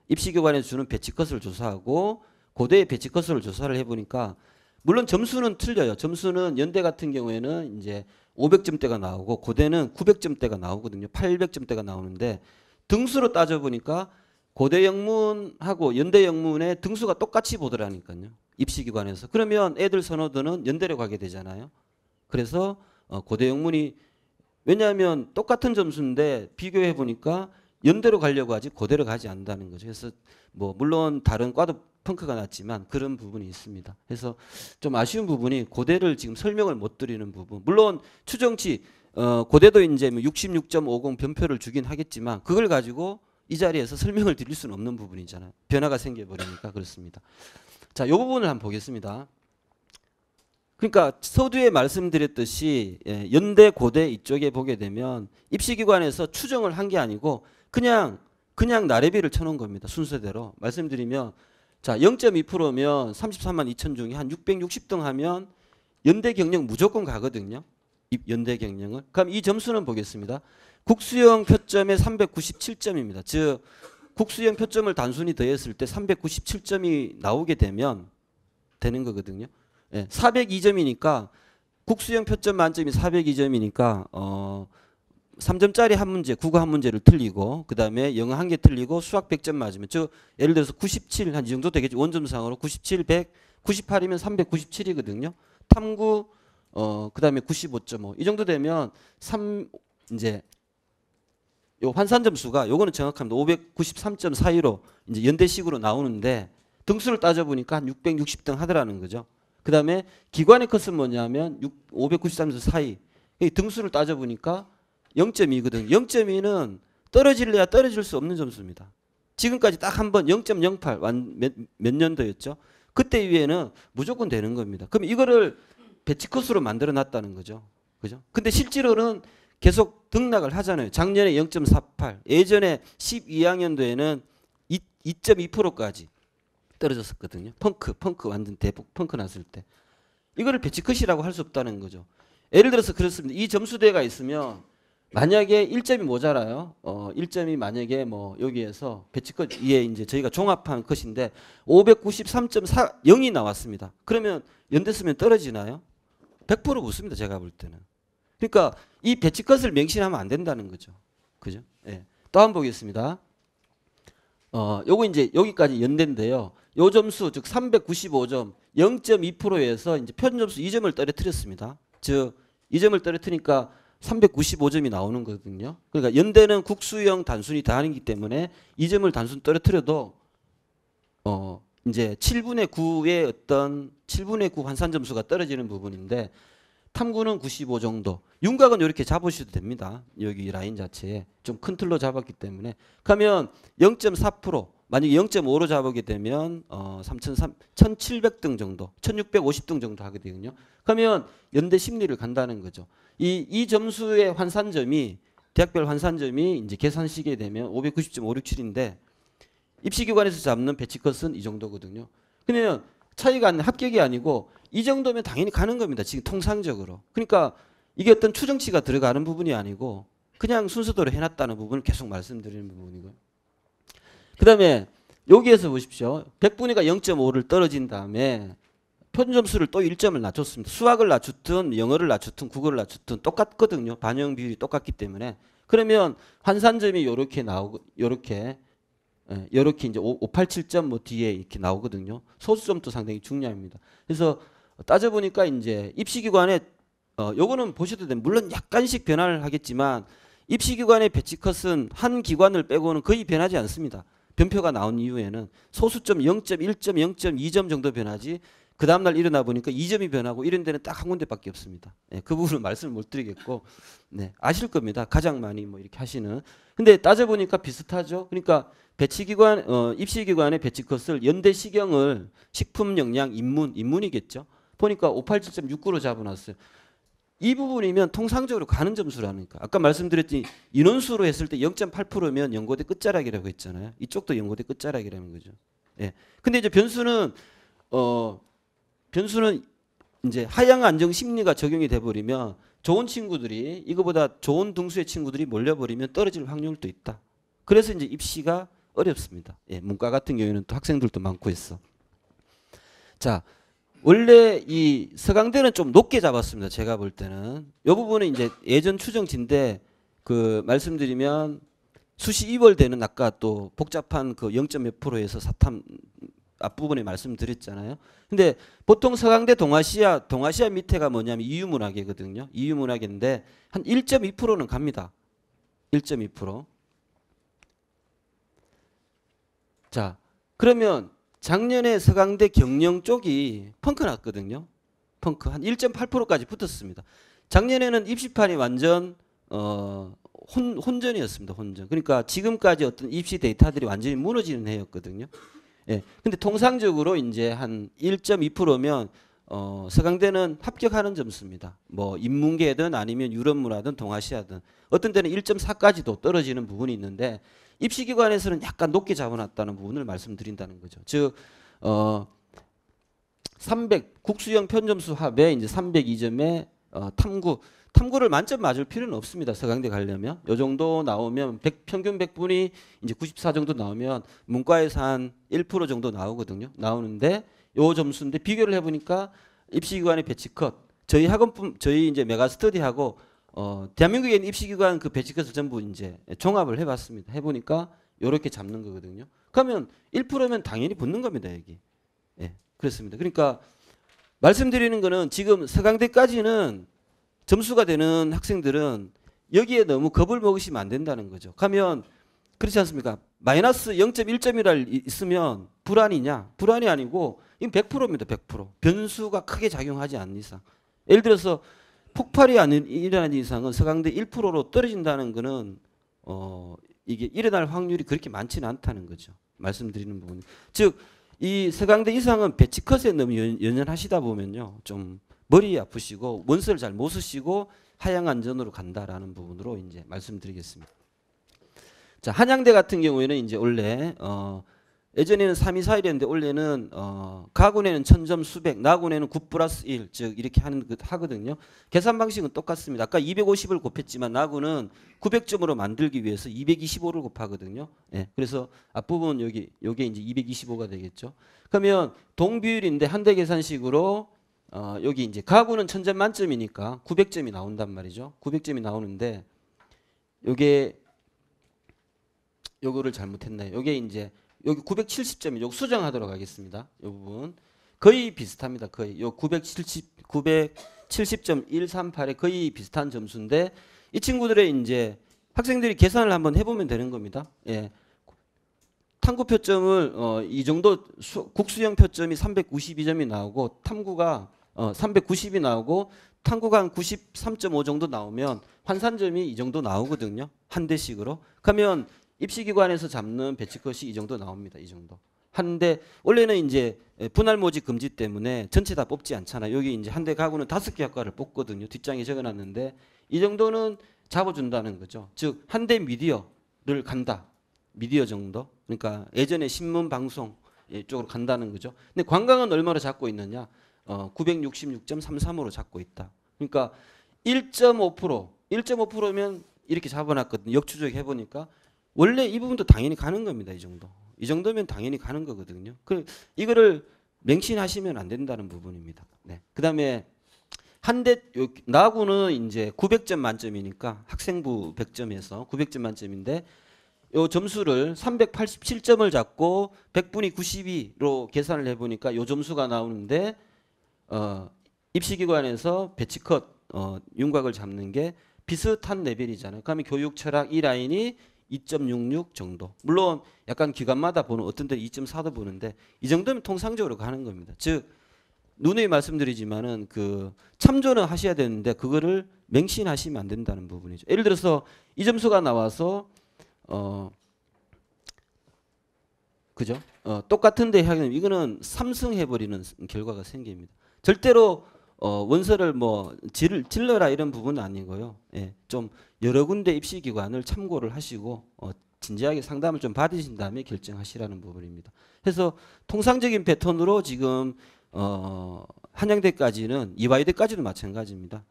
입시교관에 주는 배치컷을 조사하고 고대의 배치컷을 조사를 해보니까 물론 점수는 틀려요. 점수는 연대 같은 경우에는 이제 500점대가 나오고 고대는 900점대가 나오거든요. 800점대가 나오는데 등수로 따져보니까 고대 영문하고 연대 영문의 등수가 똑같이 보더라니까요. 입시기관에서. 그러면 애들 선호도는 연대로 가게 되잖아요. 그래서 어, 고대 영문이 왜냐하면 똑같은 점수인데 비교해 보니까 연대로 가려고 하지 고대로 가지 않는다는 거죠. 그래서 뭐 물론 다른 과도 펑크가 났지만 그런 부분이 있습니다. 그래서 좀 아쉬운 부분이 고대를 지금 설명을 못 드리는 부분. 물론 추정치 어, 고대도 이제 66.50 뭐 변표를 주긴 하겠지만 그걸 가지고 이 자리에서 설명을 드릴 수는 없는 부분이잖아요. 변화가 생겨버리니까 그렇습니다. 자, 이 부분을 한번 보겠습니다. 그러니까 서두에 말씀드렸듯이 예, 연대 고대 이쪽에 보게 되면 입시기관에서 추정을 한 게 아니고 그냥 그냥 나래비를 쳐놓은 겁니다. 순서대로 말씀드리면 자 0.2%면 33만 2천 중에 한 660등 하면 연대 경영 무조건 가거든요. 연대 경영을. 그럼 이 점수는 보겠습니다. 국수형 표점의 397점입니다. 즉 국수형 표점을 단순히 더했을 때 397점이 나오게 되면 되는 거거든요. 예, 402점이니까 국수형 표점 만점이 402점이니까 어 3점짜리 한 문제, 국어 한 문제를 틀리고 그다음에 영어 한 개 틀리고 수학 100점 맞으면 저 예를 들어서 97한 이 정도 되겠죠. 원점상으로 97, 100, 98이면 397이거든요. 탐구 어 그다음에 95.5. 이 정도 되면 3 이제 요 환산 점수가 요거는 정확합니다. 5 9 3 4 1로 이제 연대식으로 나오는데 등수를 따져 보니까 한 660등 하더라는 거죠. 그다음에 기관의 컷은 뭐냐면 593에서 42. 등수를 따져 보니까 0.2거든. 0.2는 떨어질래야 떨어질 수 없는 점수입니다. 지금까지 딱 한 번 0.08 몇 년도였죠. 그때 이후에는 무조건 되는 겁니다. 그럼 이거를 배치컷으로 만들어 놨다는 거죠. 그죠? 근데 실제로는 계속 등락을 하잖아요. 작년에 0.48, 예전에 12학년도에는 2.2%까지 떨어졌었거든요. 펑크, 펑크 완전 대폭 펑크 났을 때. 이거를 배치컷이라고 할 수 없다는 거죠. 예를 들어서 그렇습니다. 이 점수대가 있으면 만약에 1점이 모자라요. 어, 1점이 만약에 뭐 여기에서 배치컷 위에 이제 저희가 종합한 것인데 593.40이 나왔습니다. 그러면 연대쓰면 떨어지나요? 100% 붙습니다. 제가 볼 때는. 그러니까 이 배치컷을 맹신하면 안 된다는 거죠. 그죠? 예. 또 한 번 보겠습니다. 어, 요거 이제 여기까지 연대인데요. 요 점수 즉 395점 0.2%에서 이제 표준 점수 2점을 떨어뜨렸습니다. 즉 2점을 떨어뜨리니까 395점이 나오는 거거든요. 그러니까 연대는 국수형 단순이 다아니기 때문에 이 점을 단순 떨어뜨려도 어 이제 7분의 9의 어떤 7분의 9 환산 점수가 떨어지는 부분인데 탐구는 95 정도. 윤곽은 이렇게 잡으셔도 됩니다. 여기 라인 자체에 좀 큰 틀로 잡았기 때문에 그러면 0.4% 만약에 0.5로 잡게 되면 어 3,300, 1,700등 정도, 1,650등 정도 하게 되거든요. 그러면 연대 심리를 간다는 거죠. 이, 이 점수의 환산점이 대학별 환산점이 이제 계산식에 되면 590.567인데 입시기관에서 잡는 배치컷은 이 정도거든요. 근데 차이가 안, 합격이 아니고 이 정도면 당연히 가는 겁니다. 지금 통상적으로. 그러니까 이게 어떤 추정치가 들어가는 부분이 아니고 그냥 순서대로 해놨다는 부분을 계속 말씀드리는 부분이고요. 그 다음에 여기에서 보십시오. 백분위가 0.5를 떨어진 다음에 표준점수를 또 1점을 낮췄습니다. 수학을 낮췄든 영어를 낮췄든 국어를 낮췄든 똑같거든요. 반영 비율이 똑같기 때문에 그러면 환산점이 요렇게 나오고 요렇게 예, 요렇게 이제 5, 8, 7점 뭐 뒤에 이렇게 나오거든요. 소수점도 상당히 중요합니다. 그래서 따져 보니까 이제 입시기관에 어, 요거는 보셔도 됩니다. 물론 약간씩 변화를 하겠지만 입시기관의 배치컷은 한 기관을 빼고는 거의 변하지 않습니다. 변표가 나온 이후에는 소수점 0.1점, 0.2점 정도 변하지 그 다음날 일어나 보니까 이점이 변하고 이런 데는 딱 한 군데밖에 없습니다. 네, 그 부분은 말씀을 못 드리겠고 네, 아실 겁니다. 가장 많이 뭐 이렇게 하시는. 근데 따져보니까 비슷하죠. 그러니까 배치기관, 어, 입시기관의 배치컷을 연대시경을 식품영양 입문입문이겠죠 보니까 587.69로 잡아놨어요. 이 부분이면 통상적으로 가는 점수라니까. 아까 말씀드렸듯이 인원수로 했을 때 0.8%면 연고대 끝자락이라고 했잖아요. 이쪽도 연고대 끝자락이라는 거죠. 예. 근데 이제 변수는 어 변수는 이제 하향 안정 심리가 적용이 돼버리면 좋은 친구들이 이거보다 좋은 등수의 친구들이 몰려버리면 떨어질 확률도 있다. 그래서 이제 입시가 어렵습니다. 예, 문과 같은 경우에는 또 학생들도 많고 있어. 자, 원래 이 서강대는 좀 높게 잡았습니다. 제가 볼 때는. 이 부분은 이제 예전 추정치인데 그 말씀드리면 수시 입월되는 아까 또 복잡한 그 0.몇 프로에서 사탐 앞부분에 말씀드렸잖아요. 근데 보통 서강대 동아시아 동아시아 밑에가 뭐냐면 이유 문학이거든요. 이유 문학인데 한 1.2%는 갑니다. 1.2%. 자, 그러면 작년에 서강대 경영 쪽이 펑크 났거든요. 펑크 한 1.8%까지 붙었습니다. 작년에는 입시판이 완전 어, 혼, 혼전이었습니다. 혼전. 그러니까 지금까지 어떤 입시 데이터들이 완전히 무너지는 해였거든요. 예. 근데 통상적으로 이제 한 1.2%면 어, 서강대는 합격하는 점수입니다. 뭐 인문계든 아니면 유럽 문화든 동아시아든 어떤 때는 1.4까지도 떨어지는 부분이 있는데 입시 기관에서는 약간 높게 잡아놨다는 부분을 말씀드린다는 거죠. 즉 어, 300 국수형 편점수 합에 이제 302점에 어, 탐구 탐구를 만점 맞을 필요는 없습니다. 서강대 가려면 요 정도 나오면 100, 평균 100분이 이제 94 정도 나오면 문과에서 한 1% 정도 나오거든요. 나오는데 요 점수인데 비교를 해보니까 입시기관의 배치컷 저희 학원뿐 저희 이제 메가스터디하고 어, 대한민국에 있는 입시기관 그 배치컷을 전부 이제 종합을 해봤습니다. 해보니까 요렇게 잡는 거거든요. 그러면 1%면 당연히 붙는 겁니다. 여기 예, 그렇습니다. 그러니까 말씀드리는 거는 지금 서강대까지는 점수가 되는 학생들은 여기에 너무 겁을 먹으시면 안 된다는 거죠. 가면 그렇지 않습니까? 마이너스 0.1점이라 있으면 불안이냐? 불안이 아니고 이건 100%입니다. 100%. 변수가 크게 작용하지 않는 이상. 예를 들어서 폭발이 아닌 일어나 이상은 서강대 1%로 떨어진다는 거는 어 이게 일어날 확률이 그렇게 많지는 않다는 거죠. 말씀드리는 부분. 즉 이 서강대 이상은 배치컷에 너무 연연하시다 보면요. 좀 머리 아프시고 원서를 잘 못 쓰시고 하향안전으로 간다라는 부분으로 이제 말씀드리겠습니다. 자 한양대 같은 경우에는 이제 원래 어, 예전에는 3,2,4이랬는데 원래는 어, 가군에는 천점 수백, 나군에는 9 플러스 1, 즉 이렇게 하는 그, 하거든요. 계산 방식은 똑같습니다. 아까 250을 곱했지만 나군은 900점으로 만들기 위해서 225를 곱하거든요. 예, 그래서 앞부분 여기 요게 이제 225가 되겠죠. 그러면 동비율인데 한 대 계산식으로 어, 여기 이제 가구는 천점 만점이니까 900점이 나온단 말이죠. 900점이 나오는데 요게 요거를 잘못했나요? 요게 이제 여기 970점이 요 수정하도록 하겠습니다. 요 부분 거의 비슷합니다. 거의 요 970 970.138에 거의 비슷한 점수인데 이 친구들의 이제 학생들이 계산을 한번 해보면 되는 겁니다. 예. 탐구 표점을 어, 이 정도 수, 국수형 표점이 392점이 나오고 탐구가 어, 390이 나오고 탄구가 한93.5 정도 나오면 환산점이 이 정도 나오거든요. 한 대씩으로. 그러면 입시기관에서 잡는 배치컷이 이 정도 나옵니다. 이 정도. 한 대 원래는 이제 분할 모집 금지 때문에 전체 다 뽑지 않잖아. 여기 이제 한 대 가구는 다섯 개 학과를 뽑거든요. 뒷장에 적어놨는데 이 정도는 잡아준다는 거죠. 즉 한 대 미디어를 간다. 미디어 정도. 그러니까 예전에 신문 방송 쪽으로 간다는 거죠. 근데 관광은 얼마나 잡고 있느냐? 어, 966.33으로 잡고 있다. 그러니까 1.5% 1.5%면 이렇게 잡아놨거든요. 역추적 해보니까 원래 이 부분도 당연히 가는 겁니다. 이 정도. 이 정도면 당연히 가는 거거든요. 그 이거를 맹신하시면 안 된다는 부분입니다. 네. 그다음에 한 대 나구는 이제 900점 만점이니까 학생부 100점에서 900점 만점인데 요 점수를 387점을 잡고 100분이 92로 계산을 해보니까 요 점수가 나오는데 어, 입시기관에서 배치컷 어, 윤곽을 잡는 게 비슷한 레벨이잖아요. 그러면 교육 철학 이 라인이 2.66 정도. 물론 약간 기간마다 보는 어떤 데는 2.4도 보는데 이 정도면 통상적으로 가는 겁니다. 즉 누누이 말씀드리지만은 그 참조는 하셔야 되는데 그거를 맹신하시면 안 된다는 부분이죠. 예를 들어서 이 점수가 나와서 어 그죠? 어 똑같은데 하면 이거는 삼승해 버리는 결과가 생깁니다. 절대로 어, 원서를 뭐 질, 질러라 이런 부분은 아니고요. 예, 좀 여러 군데 입시기관을 참고를 하시고 어, 진지하게 상담을 좀 받으신 다음에 결정하시라는 부분입니다. 그래서 통상적인 패턴으로 지금 어, 한양대까지는 이화여대까지도 마찬가지입니다.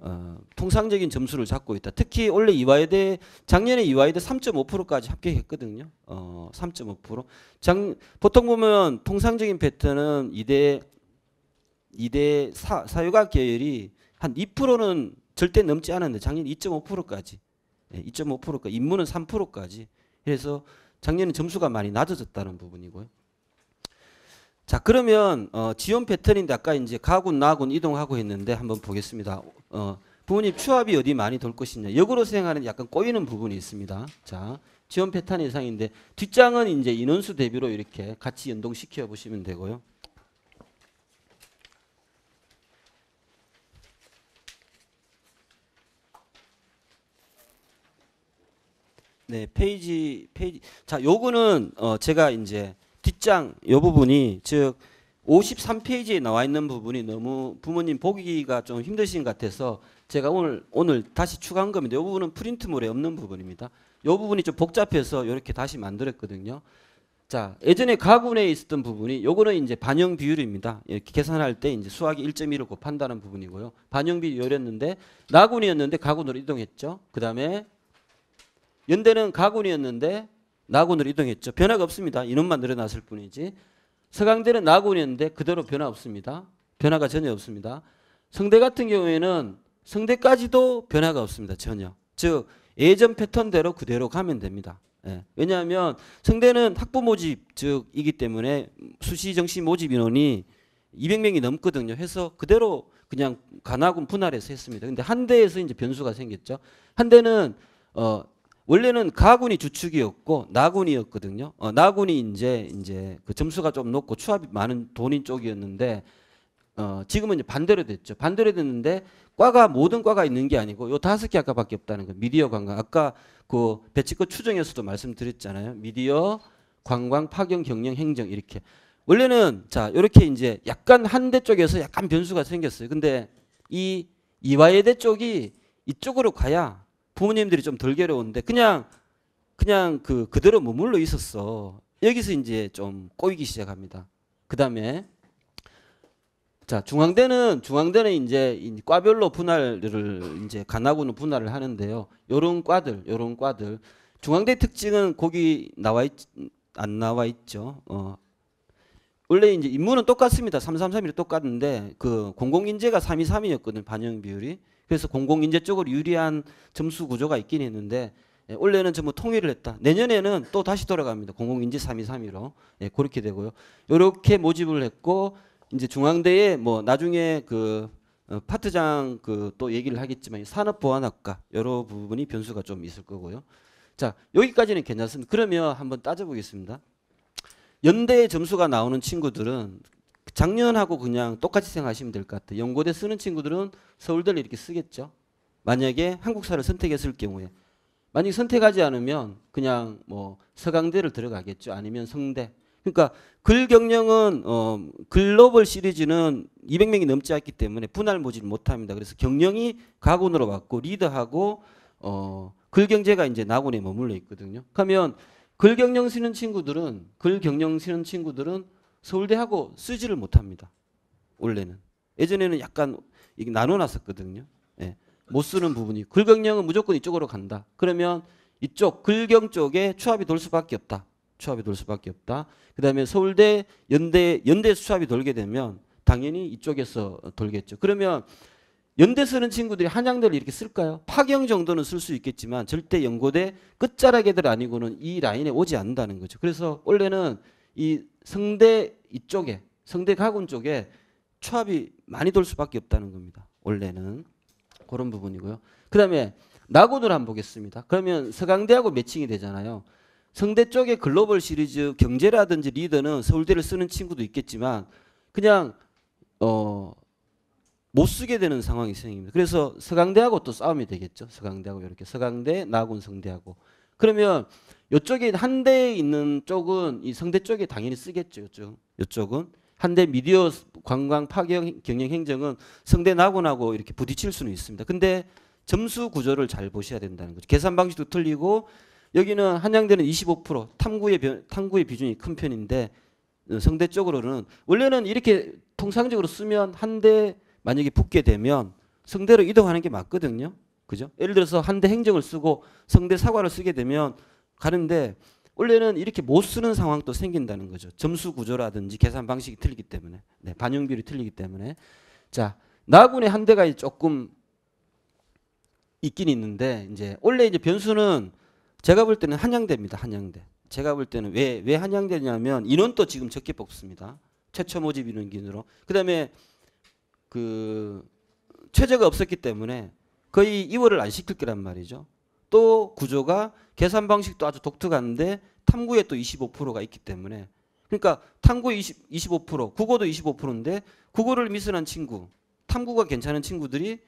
어, 통상적인 점수를 잡고 있다. 특히 원래 이화여대 작년에 이화여대 3.5%까지 합격했거든요. 어, 3.5%. 장, 보통 보면 통상적인 패턴은 이대 2대 사, 사유가 계열이 한 2%는 절대 넘지 않았는데 작년 2.5%까지 2.5%까지 인문은 3%까지 그래서 작년에 점수가 많이 낮아졌다는 부분이고요. 자 그러면 어, 지원 패턴인데 아까 이제 가군 나군 이동하고 했는데 한번 보겠습니다. 어, 부모님 추합이 어디 많이 돌 것이냐 역으로 수행하는 약간 꼬이는 부분이 있습니다. 자 지원 패턴 예상인데 뒷장은 이제 인원수 대비로 이렇게 같이 연동시켜 보시면 되고요. 네, 페이지 페이지 자, 요거는 어 제가 이제 뒷장 요 부분이 즉 53페이지에 나와 있는 부분이 너무 부모님 보기가 좀 힘드신 것 같아서 제가 오늘 오늘 다시 추가한 겁니다. 요 부분은 프린트물에 없는 부분입니다. 요 부분이 좀 복잡해서 이렇게 다시 만들었거든요. 자, 예전에 가군에 있었던 부분이 요거는 이제 반영 비율입니다. 이렇게 계산할 때 이제 수학이 1.1을 곱한다는 부분이고요. 반영 비율이었는데 나군이었는데 가군으로 이동했죠. 그다음에 연대는 가군이었는데 나군으로 이동했죠. 변화가 없습니다. 인원만 늘어났을 뿐이지. 서강대는 나군이었는데 그대로 변화 없습니다. 변화가 전혀 없습니다. 성대 같은 경우에는 성대까지도 변화가 없습니다. 전혀. 즉 예전 패턴대로 그대로 가면 됩니다. 예. 왜냐하면 성대는 학부 모집 즉이기 때문에 수시 정시 모집 인원이 200명이 넘거든요. 해서 그대로 그냥 가나군 분할해서 했습니다. 근데 한대에서 이제 변수가 생겼죠. 한대는 어 원래는 가군이 주축이었고 나군이었거든요. 어, 나군이 이제 이제 그 점수가 좀 높고 추합이 많은 돈인 쪽이었는데 어, 지금은 이제 반대로 됐죠. 반대로 됐는데 과가 모든 과가 있는 게 아니고 요 다섯 개 학과밖에 없다는 거. 미디어 관광 아까 그 배치급 추정에서도 말씀드렸잖아요. 미디어 관광 파견 경영 행정 이렇게 원래는 자 이렇게 이제 약간 한 대 쪽에서 약간 변수가 생겼어요. 근데 이 이화여대 쪽이 이쪽으로 가야 부모님들이 좀 덜 괴로운데 그냥 그냥 그 그대로 머물러 있었어. 여기서 이제 좀 꼬이기 시작합니다. 그다음에 자 중앙대는 중앙대는 이제 과별로 분할을 이제 간하고는 분할을 하는데요. 요런 과들 요런 과들 중앙대 특징은 거기 나와 있, 안 나와 있죠. 어. 원래 이제 인문은 똑같습니다. 333이랑 똑같은데 그 공공인재가 323이었거든 요 반영 비율이. 그래서 공공인재 쪽으로 유리한 점수 구조가 있긴 했는데 예, 원래는 전부 통일을 했다. 내년에는 또 다시 돌아갑니다. 공공인재 3 2 3 1로 예, 그렇게 되고요. 이렇게 모집을 했고 이제 중앙대에 뭐 나중에 그 어, 파트장 그 또 얘기를 하겠지만 산업보안학과 여러 부분이 변수가 좀 있을 거고요. 자 여기까지는 괜찮습니다. 그러면 한번 따져보겠습니다. 연대의 점수가 나오는 친구들은 작년하고 그냥 똑같이 생각하시면 될 것 같아요. 연고대 쓰는 친구들은 서울대를 이렇게 쓰겠죠. 만약에 한국사를 선택했을 경우에 만약 선택하지 않으면 그냥 뭐 서강대를 들어가겠죠. 아니면 성대. 그러니까 글경영은 어, 글로벌 시리즈는 200명이 넘지 않기 때문에 분할 모집 못합니다. 그래서 경영이 가군으로 왔고 리더하고 어, 글경제가 이제 낙원에 머물러 있거든요. 그러면 글경영 쓰는 친구들은 글경영 쓰는 친구들은 서울대하고 쓰지를 못합니다. 원래는. 예전에는 약간 나눠놨었거든요. 예. 못 쓰는 부분이 글경령은 무조건 이쪽으로 간다. 그러면 이쪽 글경 쪽에 추합이 돌 수밖에 없다. 추합이 돌 수밖에 없다. 그다음에 서울대 연대 연대 수합이 돌게 되면 당연히 이쪽에서 돌겠죠. 그러면 연대 쓰는 친구들이 한양대를 이렇게 쓸까요? 파경 정도는 쓸 수 있겠지만 절대 연고대 끝자락애들 아니고는 이 라인에 오지 않는다는 거죠. 그래서 원래는 이 성대 이쪽에 성대 가군 쪽에 추합이 많이 돌 수밖에 없다는 겁니다. 원래는 그런 부분이고요. 그 다음에 낙원을 한번 보겠습니다. 그러면 서강대하고 매칭이 되잖아요. 성대 쪽의 글로벌 시리즈 경제라든지 리더는 서울대를 쓰는 친구도 있겠지만 그냥 어못 쓰게 되는 상황이 생깁니다. 그래서 서강대하고 또 싸움이 되겠죠. 서강대하고 이렇게 서강대, 나군, 성대하고 그러면 이쪽에 한대 있는 쪽은 이 성대 쪽에 당연히 쓰겠죠. 이쪽. 이쪽은 한 대 미디어 관광 파견 경영 행정은 성대 나고나고 이렇게 부딪힐 수는 있습니다. 근데 점수 구조를 잘 보셔야 된다는 거죠. 계산 방식도 틀리고 여기는 한양대는 25% 탐구의 변, 탐구의 비중이 큰 편인데 성대 어, 쪽으로는 원래는 이렇게 통상적으로 쓰면 한대 만약에 붙게 되면 성대로 이동하는 게 맞거든요. 그죠? 예를 들어서 한 대 행정을 쓰고 성대 사과를 쓰게 되면 가는데 원래는 이렇게 못 쓰는 상황도 생긴다는 거죠. 점수 구조라든지 계산 방식이 틀리기 때문에 네, 반영비율이 틀리기 때문에 자 나군의 한 대가 조금 있긴 있는데 이제 원래 이제 변수는 제가 볼 때는 한양대입니다. 한양대. 제가 볼 때는 왜 왜 한양대냐면 인원도 지금 적게 뽑습니다. 최초 모집 인원 기준으로. 그다음에 그 최저가 없었기 때문에 거의 이월을 안 시킬 거란 말이죠. 또 구조가 계산 방식도 아주 독특한데 탐구에 또 25%가 있기 때문에 그러니까 탐구 20, 25% 국어도 25%인데 국어를 미스한 친구 탐구가 괜찮은 친구들이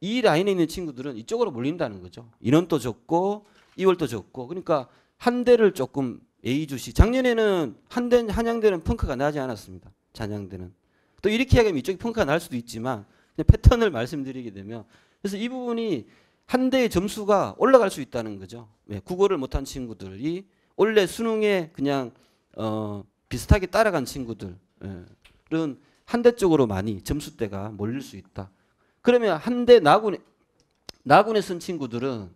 이 라인에 있는 친구들은 이쪽으로 몰린다는 거죠. 인원도 적고 이월도 적고 그러니까 한 대를 조금 A주시 작년에는 한 대 한양대는 펑크가 나지 않았습니다. 잔양대는 또 이렇게 하면 이쪽이 펑크가 날 수도 있지만 패턴을 말씀드리게 되면 그래서 이 부분이 한 대의 점수가 올라갈 수 있다는 거죠. 네, 예, 국어를 못한 친구들이 원래 수능에 그냥 어, 비슷하게 따라간 친구들은 예, 한대 쪽으로 많이 점수대가 몰릴 수 있다. 그러면 한 대 나군에 나군에 쓴 친구들은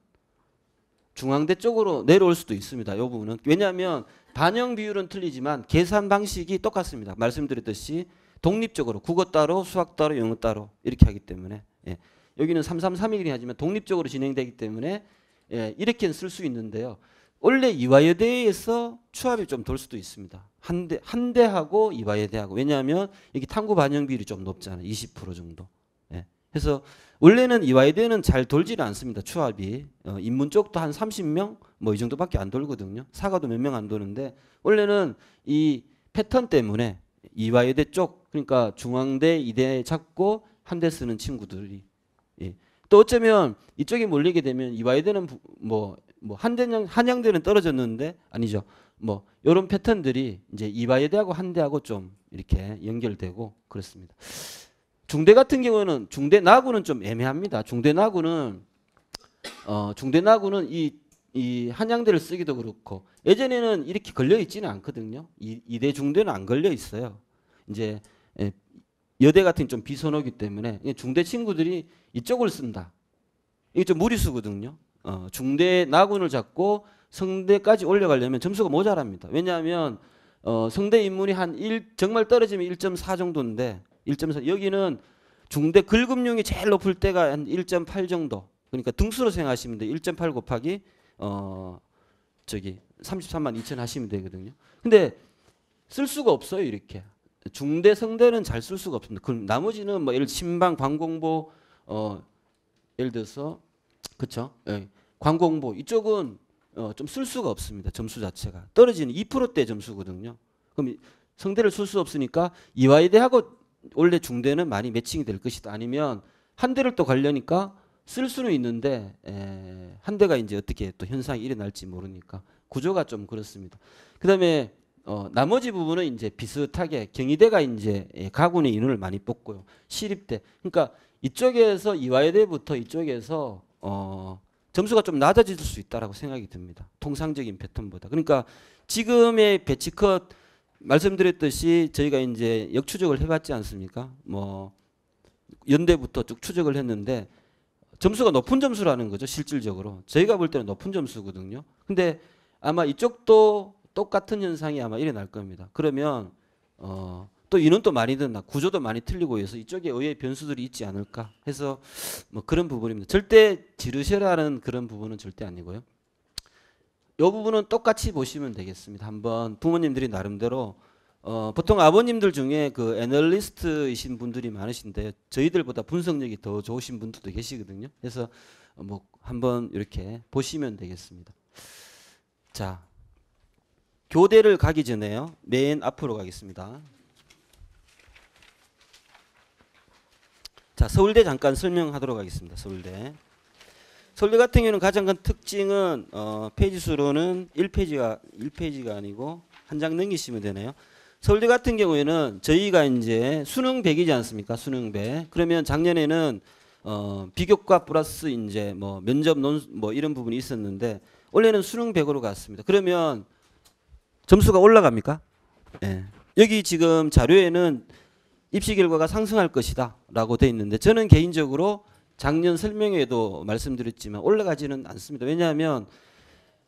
중앙대 쪽으로 내려올 수도 있습니다. 이 부분은 왜냐하면 반영 비율은 틀리지만 계산 방식이 똑같습니다. 말씀드렸듯이 독립적으로 국어 따로 수학 따로 영어 따로 이렇게 하기 때문에 예. 여기는 3331이 하지만 독립적으로 진행되기 때문에 예, 이렇게는 쓸 수 있는데요. 원래 이화여대에서 추합이 좀 돌 수도 있습니다. 한대 한대하고 이화여대하고 왜냐하면 여기 탐구 반영 비율이 좀 높잖아요. 20% 정도. 예. 그래서 원래는 이화여대는 잘 돌지는 않습니다. 추합이 어, 인문 쪽도 한 30명 뭐 이 정도밖에 안 돌거든요. 사과도 몇 명 안 도는데 원래는 이 패턴 때문에 이화여대 쪽 그러니까 중앙대 이대 잡고 한 대 쓰는 친구들이 예. 또 어쩌면 이쪽에 몰리게 되면 이 와이드는 뭐, 뭐 한대는 한양대는 떨어졌는데 아니죠. 뭐요런 패턴들이 이제 이바이대하고 한대하고 좀 이렇게 연결되고 그렇습니다. 중대 같은 경우는 중대 나구는 좀 애매합니다. 중대 나구는 어 중대 나구는 이이 한양대를 쓰기도 그렇고 예전에는 이렇게 걸려 있지는 않거든요. 이, 이대 중대는 안 걸려 있어요. 이제 예, 여대 같은 좀 비선호기 때문에 중대 친구들이 이쪽을 쓴다. 이게 좀 무리수거든요. 어, 중대 낙군을 잡고 성대까지 올려가려면 점수가 모자랍니다. 왜냐하면 어, 성대 인문이 한 1, 정말 떨어지면 1.4 정도인데 1.4 여기는 중대 글금융이 제일 높을 때가 한 1.8 정도. 그러니까 등수로 생각하시면 돼. 1.8 곱하기 어 저기 33만 2천 하시면 되거든요. 근데 쓸 수가 없어요, 이렇게. 중대 성대는 잘 쓸 수가 없습니다. 그럼 나머지는 뭐 예를 신방 광공보 어 예를 들어서 그쵸 예. 광공보 이쪽은 어, 좀쓸 수가 없습니다. 점수 자체가 떨어지는 2%대 점수거든요. 그럼 성대를 쓸 수 없으니까 이화이대하고 원래 중대는 많이 매칭이 될 것이다. 아니면 한 대를 또 가려니까 쓸 수는 있는데 에, 예, 한 대가 이제 어떻게 또 현상이 일어날지 모르니까 구조가 좀 그렇습니다. 그다음에 어, 나머지 부분은 이제 비슷하게 경희대가 이제 예, 가군의 인원을 많이 뽑고요. 시립대. 그러니까 이쪽에서 이화여대부터 이쪽에서 어, 점수가 좀 낮아질 수 있다라고 생각이 듭니다. 통상적인 패턴보다. 그러니까 지금의 배치컷 말씀드렸듯이 저희가 이제 역추적을 해봤지 않습니까? 뭐 연대부터 쭉 추적을 했는데 점수가 높은 점수라는 거죠. 실질적으로 저희가 볼 때는 높은 점수거든요. 근데 아마 이쪽도 똑같은 현상이 아마 일어날 겁니다. 그러면 어, 또 인원도 많이 든다. 구조도 많이 틀리고 해서 이쪽에 의외의 변수들이 있지 않을까 해서 뭐 그런 부분입니다. 절대 지르셔라는 그런 부분은 절대 아니고요. 이 부분은 똑같이 보시면 되겠습니다. 한번 부모님들이 나름대로 어, 보통 아버님들 중에 그 애널리스트이신 분들이 많으신데 저희들보다 분석력이 더 좋으신 분들도 계시거든요. 그래서 뭐 한번 이렇게 보시면 되겠습니다. 자, 교대를 가기 전에요. 맨 앞으로 가겠습니다. 자, 서울대 잠깐 설명하도록 하겠습니다. 서울대. 서울대 같은 경우는 가장 큰 특징은 어, 페이지 수로는 1페이지가 1페이지가 아니고 한 장 넘기시면 되네요. 서울대 같은 경우에는 저희가 이제 수능 100이지 않습니까? 수능 100. 그러면 작년에는 어, 비교과 플러스 이제 뭐 면접 논 뭐 이런 부분이 있었는데 원래는 수능 100으로 갔습니다. 그러면 점수가 올라갑니까? 예. 여기 지금 자료에는 입시 결과가 상승할 것이다 라고 돼 있는데 저는 개인적으로 작년 설명회에도 말씀드렸지만 올라가지는 않습니다. 왜냐하면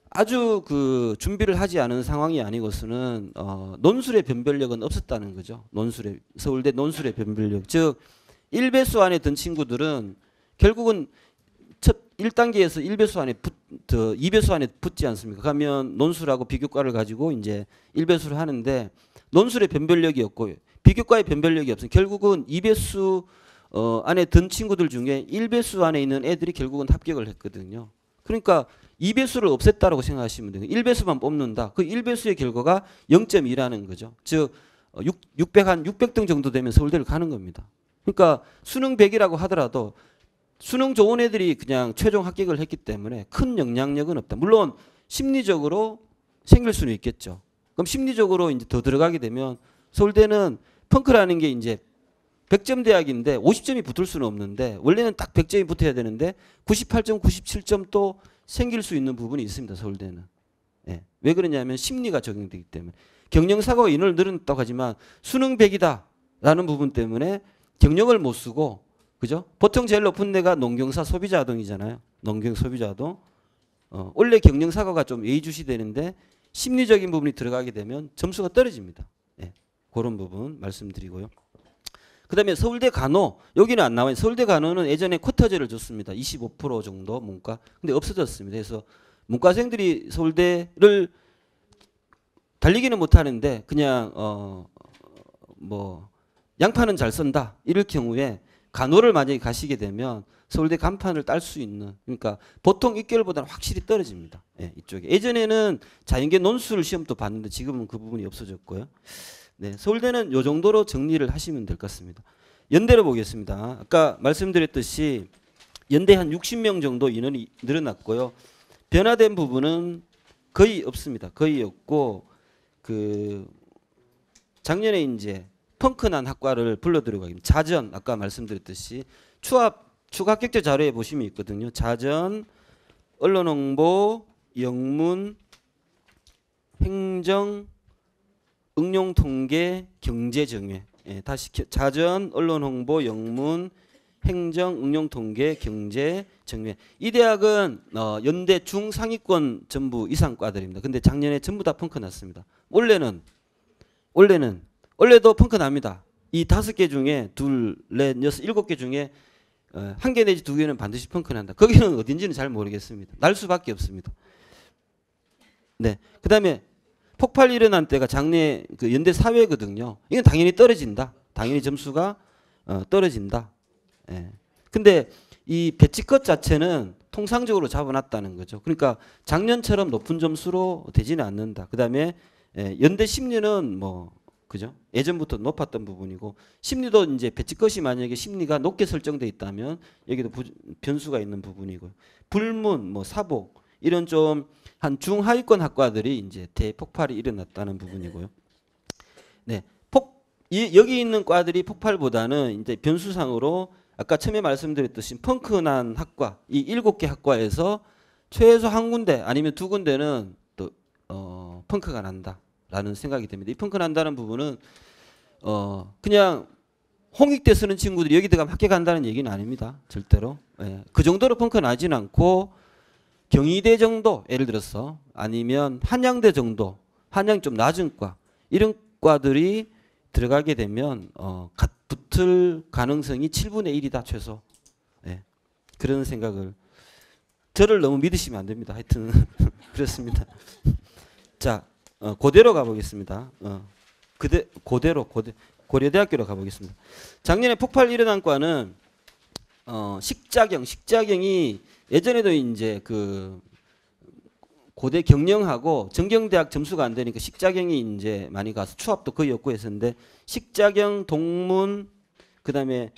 아주 그 준비를 하지 않은 상황이 아니고서는 어 논술의 변별력은 없었다는 거죠. 논술의 서울대 논술의 변별력 즉 1배수 안에 든 친구들은 결국은 첫 1단계에서 1배수 안에 붙, 2배수 안에 붙지 않습니까? 그러면 논술하고 비교과를 가지고 이제 1배수를 하는데 논술의 변별력이 없고 비교과의 변별력이 없으니 결국은 2배수 어, 안에 든 친구들 중에 1배수 안에 있는 애들이 결국은 합격을 했거든요. 그러니까 2배수를 없앴다라고 생각하시면 돼요. 1배수만 뽑는다. 그 1배수의 결과가 0.2라는 거죠. 즉 600, 어, 한 600등 정도 되면 서울대를 가는 겁니다. 그러니까 수능 100이라고 하더라도 수능 좋은 애들이 그냥 최종 합격을 했기 때문에 큰 영향력은 없다. 물론 심리적으로 생길 수는 있겠죠. 그럼 심리적으로 이제 더 들어가게 되면 서울대는 펑크라는 게 이제 100점 대학인데 50점이 붙을 수는 없는데 원래는 딱 100점이 붙어야 되는데 98점, 97점 또 생길 수 있는 부분이 있습니다. 서울대는. 예. 왜 그러냐면 심리가 적용되기 때문에 경영사고 인원을 늘렸다고 하지만 수능 100이다라는 부분 때문에 경력을 못 쓰고 그죠? 보통 제일 높은 데가 농경사 소비자동이잖아요. 농경 소비자동. 어, 원래 경영사고가 좀 예의주시되는데 심리적인 부분이 들어가게 되면 점수가 떨어집니다. 예, 그런 부분 말씀드리고요. 그 다음에 서울대 간호 여기는 안 나와요. 서울대 간호는 예전에 쿼터제를 줬습니다. 25% 정도 문과 근데 없어졌습니다. 그래서 문과생들이 서울대를 달리기는 못하는데 그냥 어뭐 양파는 잘 쓴다 이럴 경우에 간호를 만약에 가시게 되면 서울대 간판을 딸 수 있는 그러니까 보통 6개월보다는 확실히 떨어집니다. 예, 이쪽에 예전에는 자연계 논술 시험도 봤는데 지금은 그 부분이 없어졌고요. 네, 서울대는 요 정도로 정리를 하시면 될 것 같습니다. 연대로 보겠습니다. 아까 말씀드렸듯이 연대 한 60명 정도 인원이 늘어났고요. 변화된 부분은 거의 없습니다. 거의 없고 그 작년에 이제 펑크난 학과를 불러들이고 가기 자전 아까 말씀드렸듯이 추합 추가격자 자료에 보시면 있거든요. 자전, 언론홍보, 영문, 행정, 응용통계, 경제정외. 예, 다시 자전, 언론홍보, 영문, 행정, 응용통계, 경제, 정외. 이 대학은 어, 연대 중상위권 전부 이상과들입니다. 근데 작년에 전부 다 펑크 났습니다. 원래는 원래는 원래도 펑크 납니다. 이 다섯 개 중에 둘, 넷, 여섯, 일곱 개 중에 어, 한개 내지 두 개는 반드시 펑크 난다. 거기는 어딘지는 잘 모르겠습니다. 날 수밖에 없습니다. 네. 그 다음에 폭발이 일어난 때가 장래 그 연대 사회거든요. 이건 당연히 떨어진다. 당연히 점수가 어, 떨어진다. 예. 근데 이 배치컷 자체는 통상적으로 잡아놨다는 거죠. 그러니까 작년처럼 높은 점수로 되지는 않는다. 그 다음에 예, 연대 10년은 뭐 그죠? 예전부터 높았던 부분이고 심리도 이제 배치것이 만약에 심리가 높게 설정돼 있다면 여기도 부, 변수가 있는 부분이고 불문, 뭐 사복 이런 좀 한 중하위권 학과들이 이제 대폭발이 일어났다는 부분이고요. 네, 폭 이, 여기 있는 과들이 폭발보다는 이제 변수상으로 아까 처음에 말씀드렸듯이 펑크난 학과 이 일곱 개 학과에서 최소 한 군데 아니면 두 군데는 또 어, 펑크가 난다. 라는 생각이 듭니다. 이 펑크난다는 부분은 어 그냥 홍익대 쓰는 친구들이 여기 들어가면 학교 간다는 얘기는 아닙니다. 절대로. 예. 그 정도로 펑크 나진 않고 경희대 정도 예를 들어서 아니면 한양대 정도 한양 좀 낮은 과 이런 과들이 들어가게 되면 어, 붙을 가능성이 7분의 1이다 최소. 예. 그런 생각을 저를 너무 믿으시면 안 됩니다. 하여튼 그렇습니다. 자, 어, 고대로 가보겠습니다. 어, 그대 고대로 고대 고려대학교로 가보겠습니다. 작년에 폭발 일어난 과는 어, 식자경 식자경이 예전에도 이제 그 고대 경영하고 정경대학 점수가 안 되니까 식자경이 이제 많이 가서 추합도 거의 없고 했었는데 식자경 동문 그다음에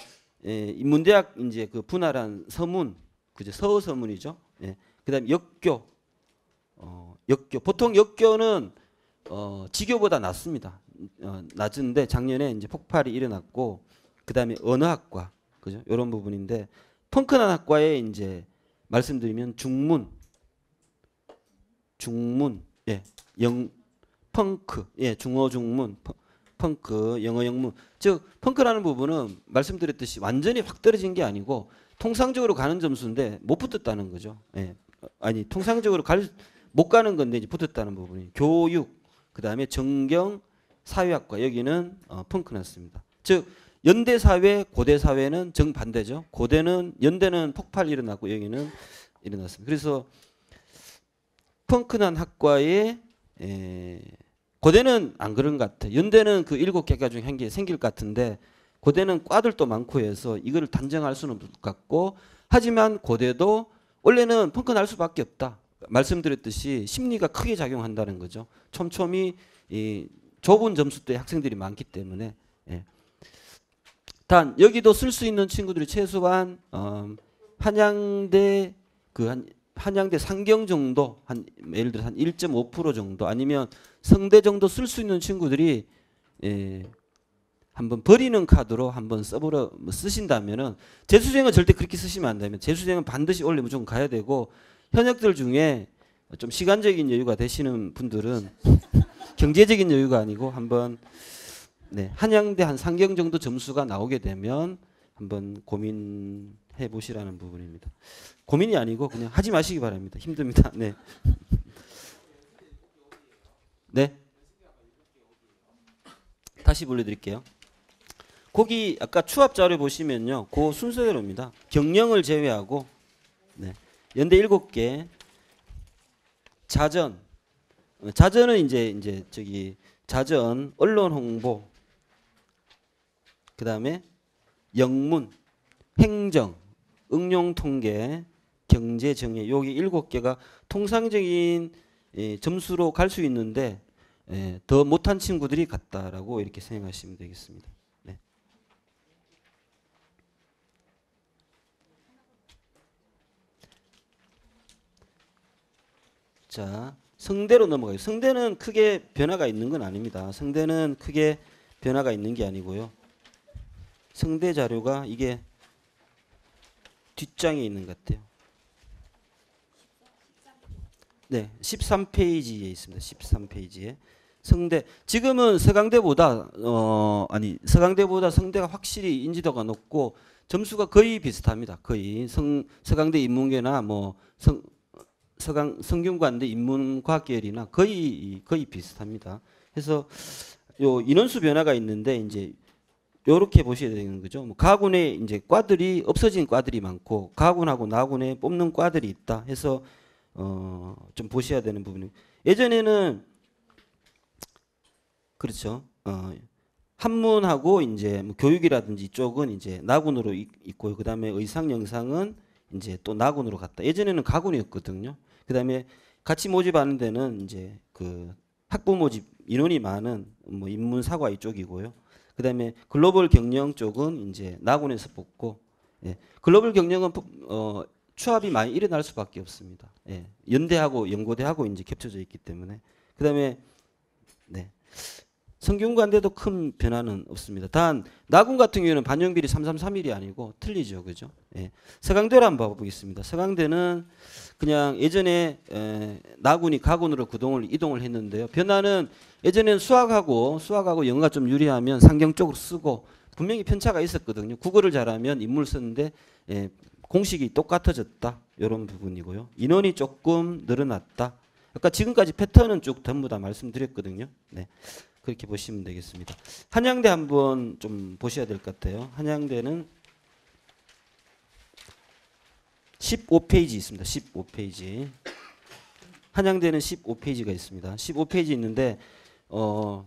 예, 인문대학 이제 그 분할한 서문 그죠 서서문이죠. 예. 그다음 에 역교 어, 역교 보통 역교는 어, 지교보다 낮습니다. 어, 낮은데 작년에 이제 폭발이 일어났고 그다음에 언어학과 그죠? 이런 부분인데 펑크난 학과에 이제 말씀드리면 중문 중문 예, 영 펑크 예, 중어 중문 펑크 영어 영문 즉 펑크라는 부분은 말씀드렸듯이 완전히 확 떨어진 게 아니고 통상적으로 가는 점수인데 못 붙었다는 거죠. 예. 아니 통상적으로 갈 못 가는 건데 이제 붙었다는 부분이 교육 그 다음에 정경 사회학과 여기는 어, 펑크났습니다. 즉 연대 사회, 고대 사회는 정반대죠. 고대는 연대는 폭발 일어났고 여기는 일어났습니다. 그래서 펑크난 학과의 에, 고대는 안 그런 것 같아. 연대는 그 일곱 개가 중 한 개 생길 것 같은데 고대는 과들도 많고 해서 이거를 단정할 수는 없을 것 같고 하지만 고대도 원래는 펑크날 수밖에 없다. 말씀드렸듯이 심리가 크게 작용한다는 거죠. 촘촘히 이 좁은 점수대 학생들이 많기 때문에 예. 단 여기도 쓸 수 있는 친구들이 최소한 어, 한양대 그한 한양대 상경 정도 한 예를 들어 한1.5% 정도 아니면 성대 정도 쓸 수 있는 친구들이 예, 한번 버리는 카드로 한번 써보러 쓰신다면은 재수생은 절대 그렇게 쓰시면 안 되면 재수생은 반드시 올리면 좀 가야 되고 현역들 중에 좀 시간적인 여유가 되시는 분들은 경제적인 여유가 아니고 한번 네, 한양대 한 상경 정도 점수가 나오게 되면 한번 고민해 보시라는 부분입니다. 고민이 아니고 그냥 하지 마시기 바랍니다. 힘듭니다. 네. 네. 다시 불러드릴게요. 거기 아까 추합 자료 보시면요. 그 순서대로입니다. 경령을 제외하고 네. 연대 일곱 개 자전 자전은 이제 이제 저기 자전 언론 홍보 그다음에 영문 행정 응용 통계 경제 정의 여기 일곱 개가 통상적인 예, 점수로 갈 수 있는데 예, 더 못한 친구들이 같다라고 이렇게 생각하시면 되겠습니다. 자, 성대로 넘어가요. 성대는 크게 변화가 있는 건 아닙니다. 성대는 크게 변화가 있는 게 아니고요. 성대 자료가 이게 뒷장에 있는 것 같아요. 네, 13페이지에 있습니다. 13페이지에 성대 지금은 서강대보다 어 아니 서강대보다 성대가 확실히 인지도가 높고 점수가 거의 비슷합니다. 거의 성 서강대 인문계나 뭐성 서강 성균관대 인문과학계열이나 거의 거의 비슷합니다. 그래서 요 인원수 변화가 있는데 이제 요렇게 보셔야 되는 거죠. 뭐 가군에 이제 과들이 없어진 과들이 많고 가군하고 나군에 뽑는 과들이 있다 해서 어좀 보셔야 되는 부분이 예전에는 그렇죠. 어 한문하고 이제 뭐 교육이라든지 이쪽은 이제 나군으로 있고 그다음에 의상 영상은 이제 또낙원으로 갔다. 예전에는 가군이었거든요. 그다음에 같이 모집하는 데는 이제 그 학부 모집 인원이 많은 뭐 인문 사과 이쪽이고요. 그다음에 글로벌 경영 쪽은 이제 낙원에서 뽑고 예. 글로벌 경영은 어, 추합이 많이 일어날 수밖에 없습니다. 예. 연대하고 연고대하고 이제 겹쳐져 있기 때문에 그다음에 네. 성균관대도 큰 변화는 없습니다. 단 나군 같은 경우는 반영비리 333일이 아니고 틀리죠. 그죠? 예. 서강대를 한번 봐보겠습니다. 서강대는 그냥 예전에 에, 나군이 가군으로 구동을 이동을 했는데요. 변화는 예전에는 수학하고 수학하고 영어가 좀 유리하면 상경 쪽으로 쓰고 분명히 편차가 있었거든요. 국어를 잘하면 인물 쓰는데 예, 공식이 똑같아졌다. 이런 부분이고요. 인원이 조금 늘어났다. 아까 지금까지 패턴은 쭉 전부 다 말씀드렸거든요. 네. 그렇게 보시면 되겠습니다. 한양대 한번 좀 보셔야 될 것 같아요. 한양대는 15페이지 있습니다. 15페이지. 한양대는 15페이지가 있습니다. 15페이지 있는데 어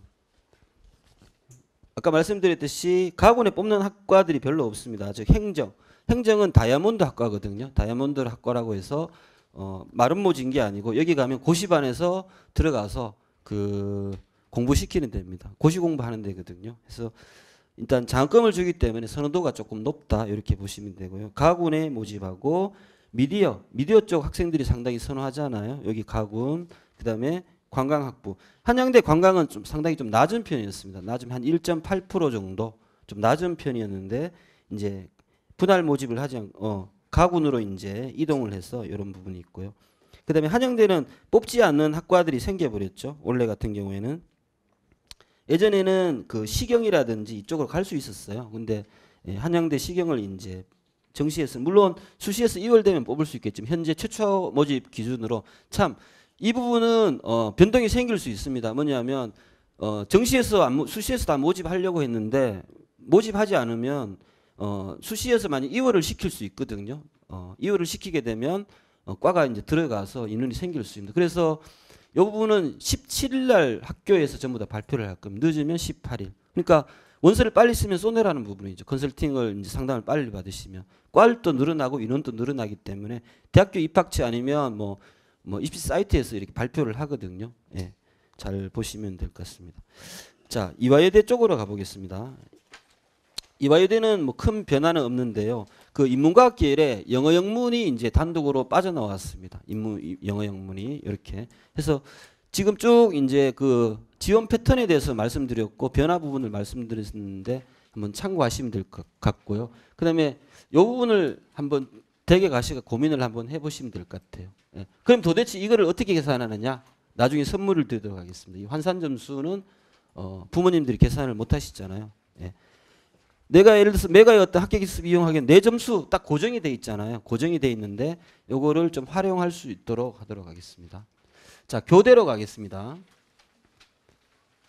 아까 말씀드렸듯이 가군에 뽑는 학과들이 별로 없습니다. 즉 행정, 행정은 다이아몬드 학과거든요. 다이아몬드 학과라고 해서 어, 마름모진 게 아니고 여기 가면 고시반에서 들어가서 그 공부시키는 데입니다. 고시 공부하는 데거든요. 그래서 일단 장학금을 주기 때문에 선호도가 조금 높다 이렇게 보시면 되고요. 가군에 모집하고 미디어 미디어 쪽 학생들이 상당히 선호하잖아요. 여기 가군 그다음에 관광학부 한양대 관광은 좀 상당히 좀 낮은 편이었습니다. 낮은 한 1.8% 정도 좀 낮은 편이었는데 이제 분할 모집을 하지 않고 어, 가군으로 이제 이동을 해서 이런 부분이 있고요. 그다음에 한양대는 뽑지 않는 학과들이 생겨버렸죠. 원래 같은 경우에는 예전에는 그 시경이라든지 이쪽으로 갈 수 있었어요. 근데 예, 한양대 시경을 이제 정시에서 물론 수시에서 2월 되면 뽑을 수 있겠지만 현재 최초 모집 기준으로 참 이 부분은 어 변동이 생길 수 있습니다. 뭐냐면 어 정시에서 안, 수시에서 다 모집하려고 했는데 모집하지 않으면 어 수시에서 만약 2월을 시킬 수 있거든요. 어 2월을 시키게 되면 어 과가 이제 들어가서 인원이 생길 수있는 그래서 이 부분은 17일 날 학교에서 전부 다 발표를 할 겁니다. 늦으면 18일. 그러니까 원서를 빨리 쓰면 손해라는 부분이죠. 컨설팅을 이제 상담을 빨리 받으시면 꽈도 늘어나고 인원도 늘어나기 때문에 대학교 입학처 아니면 뭐, 뭐 입시 사이트에서 이렇게 발표를 하거든요. 예. 잘 보시면 될 것 같습니다. 자, 이화여대 쪽으로 가보겠습니다. 이화여대는 뭐 큰 변화는 없는데요. 그 인문과학 계열에 영어 영문이 이제 단독으로 빠져나왔습니다. 인문 영어 영문이 이렇게 해서 지금 쭉 이제 그 지원 패턴에 대해서 말씀드렸고 변화 부분을 말씀드렸는데 한번 참고하시면 될 것 같고요. 그다음에 이 부분을 한번 대개 가시가 고민을 한번 해보시면 될 것 같아요. 예. 그럼 도대체 이거를 어떻게 계산하느냐? 나중에 선물을 드리도록 하겠습니다. 이 환산 점수는 어, 부모님들이 계산을 못 하시잖아요. 예. 내가 예를 들어서 메가의 어떤 합격 기습 이용하기엔 내 점수 딱 고정이 돼 있잖아요. 고정이 돼 있는데 요거를 좀 활용할 수 있도록 하도록 하겠습니다. 자, 교대로 가겠습니다.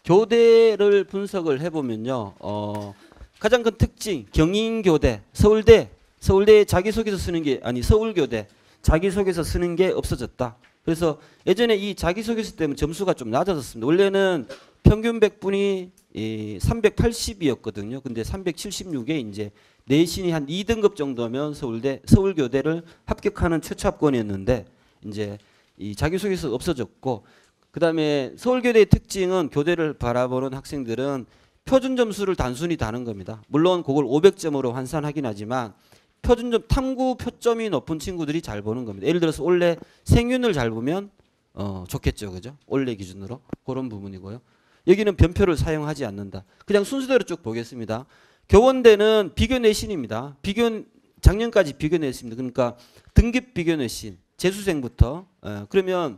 교대를 분석을 해보면요. 어, 가장 큰 특징 경인교대, 서울대, 서울대의 자기소개서 쓰는 게 아니 서울교대 자기소개서 쓰는 게 없어졌다. 그래서 예전에 이 자기소개서 때문에 점수가 좀 낮아졌습니다. 원래는 평균 100분이 이 380이었거든요. 근데 376에 이제 내신이 한 2등급 정도면 서울대 서울교대를 합격하는 최초합권이었는데 이제 이 자기소개서 없어졌고 그다음에 서울교대의 특징은 교대를 바라보는 학생들은 표준 점수를 단순히 다는 겁니다. 물론 그걸 500점으로 환산하긴 하지만 표준점 탐구 표점이 높은 친구들이 잘 보는 겁니다. 예를 들어서 원래 생윤을 잘 보면 어, 좋겠죠. 그죠? 원래 기준으로 그런 부분이고요. 여기는 변표를 사용하지 않는다. 그냥 순서대로 쭉 보겠습니다. 교원대는 비교내신입니다. 비교 작년까지 비교내신입니다. 그러니까 등급 비교내신 재수생부터 에, 어, 그러면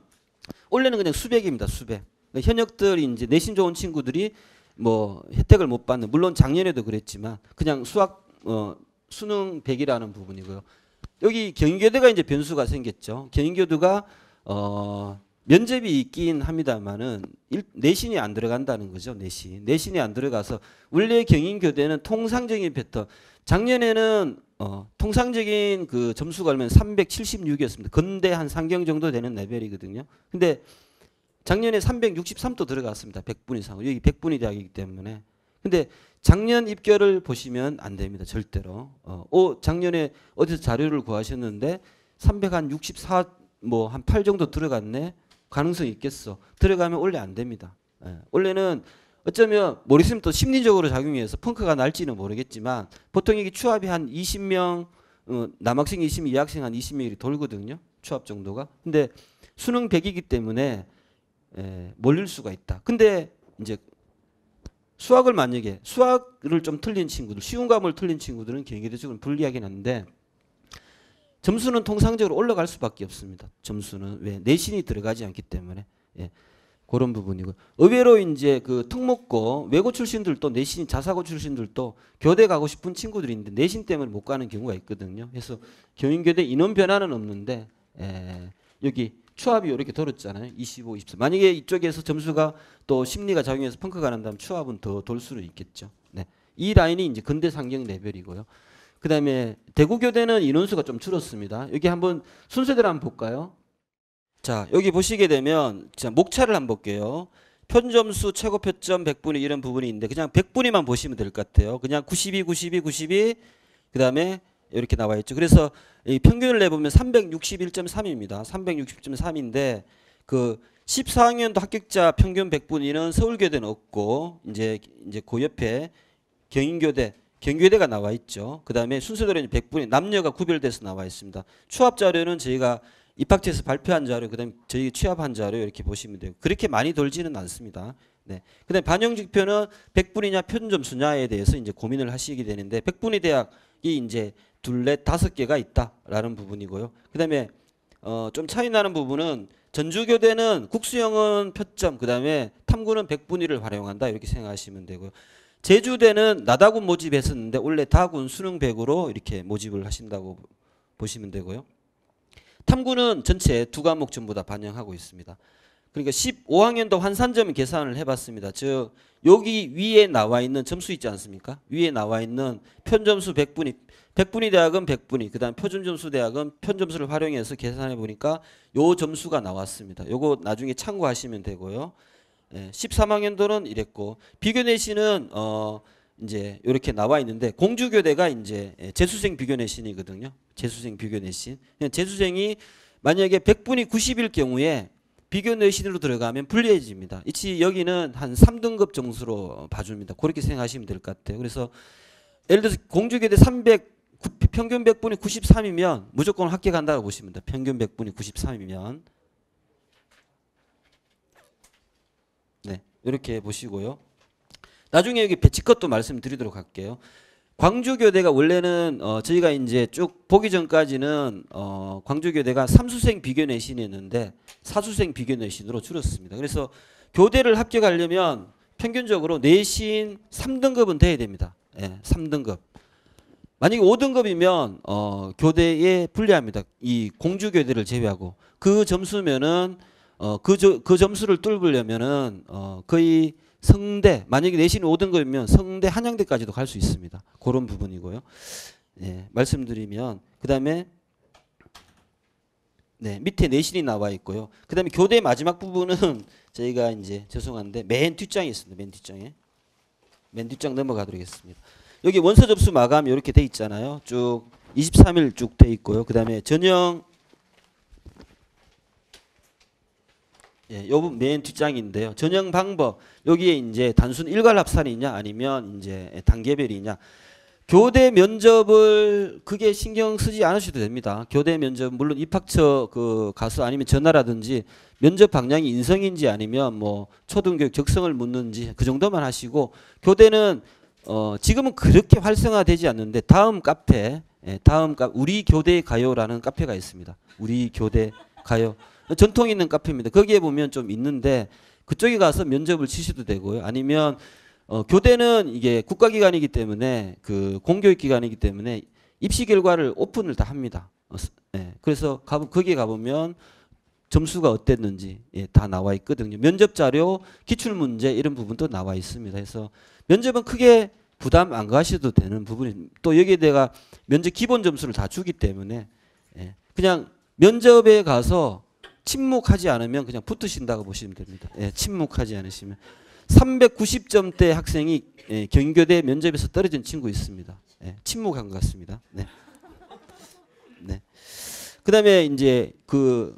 원래는 그냥 수백입니다. 수백 그러니까 현역들이 이제 내신 좋은 친구들이 뭐 혜택을 못 받는 물론 작년에도 그랬지만 그냥 수학 어, 수능 100이라는 부분이고요. 여기 경교대가 이제 변수가 생겼죠. 경교대가 어, 면접이 있긴 합니다만은 내신이 안 들어간다는 거죠 내신 내신이 안 들어가서 원래 경인교대는 통상적인 패턴 작년에는 어, 통상적인 그 점수가 얼면 376이었습니다 근대 한 상경 정도 되는 레벨이거든요 근데 작년에 363도 들어갔습니다 100분 이상 여기 100분이 대학이기 때문에 근데 작년 입결을 보시면 안 됩니다 절대로 어, 오, 작년에 어디서 자료를 구하셨는데 364 뭐 한 8 정도 들어갔네 가능성이 있겠어. 들어가면 원래 안 됩니다. 예. 원래는 어쩌면 모리스는 또 심리적으로 작용해서 펑크가 날지는 모르겠지만 보통 이게 추합이 한 20명 어, 남학생 20명, 여학생 한 20명이 돌거든요. 추합 정도가. 근데 수능 100이기 때문에 에, 예, 몰릴 수가 있다. 근데 이제 수학을 만약에 수학을 좀 틀린 친구들, 쉬운 감을 틀린 친구들은 경기대적으로 불리하긴 한데 점수는 통상적으로 올라갈 수밖에 없습니다. 점수는 왜 내신이 들어가지 않기 때문에 예. 그런 부분이고 의외로 이제 그 특목고 외고 출신들도 내신 자사고 출신들도 교대 가고 싶은 친구들인데 내신 때문에 못 가는 경우가 있거든요. 그래서 경인교대 인원 변화는 없는데 예, 여기 추합이 이렇게 돌았잖아요. 25, 24. 만약에 이쪽에서 점수가 또 심리가 작용해서 펑크가 난다면 추합은 더 돌 수는 있겠죠. 네. 이 라인이 이제 근대 상경 레벨이고요. 그 다음에 대구교대는 인원수가 좀 줄었습니다. 여기 한번 순서대로 한번 볼까요? 자, 여기 보시게 되면 자, 목차를 한번 볼게요. 편점수 최고 표점 100분위 이런 부분이 있는데 그냥 100분위만 보시면 될 것 같아요. 그냥 92, 92, 92 그다음에 이렇게 나와 있죠. 그래서 평균을 내보면 361.3입니다. 360.3인데 그 14학년도 합격자 평균 100분위는 서울교대는 없고 이제 이제 그 옆에 경인교대 경교대가 나와 있죠. 그 다음에 순서대로는 1 0 0분위 남녀가 구별돼서 나와 있습니다. 추합 자료는 저희가 입학처에서 발표한 자료, 그 다음에 저희 취합한 자료 이렇게 보시면 돼요. 그렇게 많이 돌지는 않습니다. 네. 그 다음에 반영지표는 1 0 0분위냐편준점수냐에 대해서 이제 고민을 하시게 되는데 1 0 0분위 대학이 이제 둘넷 다섯 개가 있다라는 부분이고요. 그 다음에 어, 좀 차이 나는 부분은 전주교대는 국수형은 표점, 그 다음에 탐구는 백분위를 활용한다 이렇게 생각하시면 되고요. 제주대는 나다군 모집했었는데 원래 다군 수능백으로 이렇게 모집을 하신다고 보시면 되고요. 탐구는 전체 두 과목 전부 다 반영하고 있습니다. 그러니까 15학년도 환산점 계산을 해봤습니다. 즉 여기 위에 나와 있는 점수 있지 않습니까? 위에 나와 있는 편점수 100분위, 100분위 대학은 100분위, 그 다음 표준점수 대학은 편점수를 활용해서 계산해 보니까 요 점수가 나왔습니다. 요거 나중에 참고하시면 되고요. 예, 13학년도는 이랬고 비교 내신은 어 이제 이렇게 나와 있는데 공주교대가 이제 예, 재수생 비교 내신이거든요. 재수생 비교 내신. 재수생이 만약에 100분이 90일 경우에 비교 내신으로 들어가면 불리해집니다. 이치 여기는 한 3등급 점수로 봐줍니다. 그렇게 생각하시면 될 것 같아요. 그래서 예를 들어서 공주교대 300 평균 100분이 93이면 무조건 합격한다고 보시면 됩니다. 평균 100분이 93이면 이렇게 보시고요. 나중에 여기 배치컷도 말씀드리도록 할게요. 광주교대가 원래는 어 저희가 이제 쭉 보기 전까지는 어 광주교대가 3수생 비교 내신이었는데 4수생 비교 내신으로 줄었습니다. 그래서 교대를 합격하려면 평균적으로 내신 3등급은 돼야 됩니다. 예, 3등급. 만약에 5등급이면 어 교대에 불리합니다. 이 공주교대를 제외하고 그 점수면은 어, 그, 그 점수를 뚫으려면은 어, 거의 성대 만약에 내신이 5등 급이면 성대 한양대까지도 갈 수 있습니다. 그런 부분이고요. 네, 말씀드리면 그 다음에 네, 밑에 내신이 나와 있고요. 그 다음에 교대 마지막 부분은 저희가 이제 죄송한데 맨 뒷장에 있습니다. 맨 뒷장에 맨 뒷장 넘어가도록 하겠습니다. 여기 원서 접수 마감 이렇게 돼 있잖아요. 쭉 23일 쭉 돼 있고요. 그 다음에 전형 예, 요분 맨 뒷장인데요. 전형 방법 여기에 이제 단순 일괄 합산이냐 아니면 이제 단계별이냐 교대 면접을 그게 신경 쓰지 않으셔도 됩니다. 교대 면접 물론 입학처 그 가서 아니면 전화라든지 면접 방향이 인성인지 아니면 뭐 초등교육 적성을 묻는지 그 정도만 하시고 교대는 어 지금은 그렇게 활성화되지 않는데 다음 카페 예, 다음 우리 교대 가요라는 카페가 있습니다. 우리 교대 가요 전통 있는 카페입니다. 거기에 보면 좀 있는데 그쪽에 가서 면접을 치셔도 되고요. 아니면 어, 교대는 이게 국가기관이기 때문에 그 공교육기관이기 때문에 입시 결과를 오픈을 다 합니다. 어, 예, 그래서 가, 거기에 가보면 점수가 어땠는지 예, 다 나와 있거든요. 면접 자료, 기출 문제 이런 부분도 나와 있습니다. 그래서 면접은 크게 부담 안 가셔도 되는 부분이 또 여기에 내가 면접 기본 점수를 다 주기 때문에 예, 그냥 면접에 가서 침묵하지 않으면 그냥 붙으신다고 보시면 됩니다. 예, 침묵하지 않으시면 390점대 학생이 예, 경교대 면접에서 떨어진 친구 있습니다. 예, 침묵한 것 같습니다. 네. 네. 그다음에 이제 그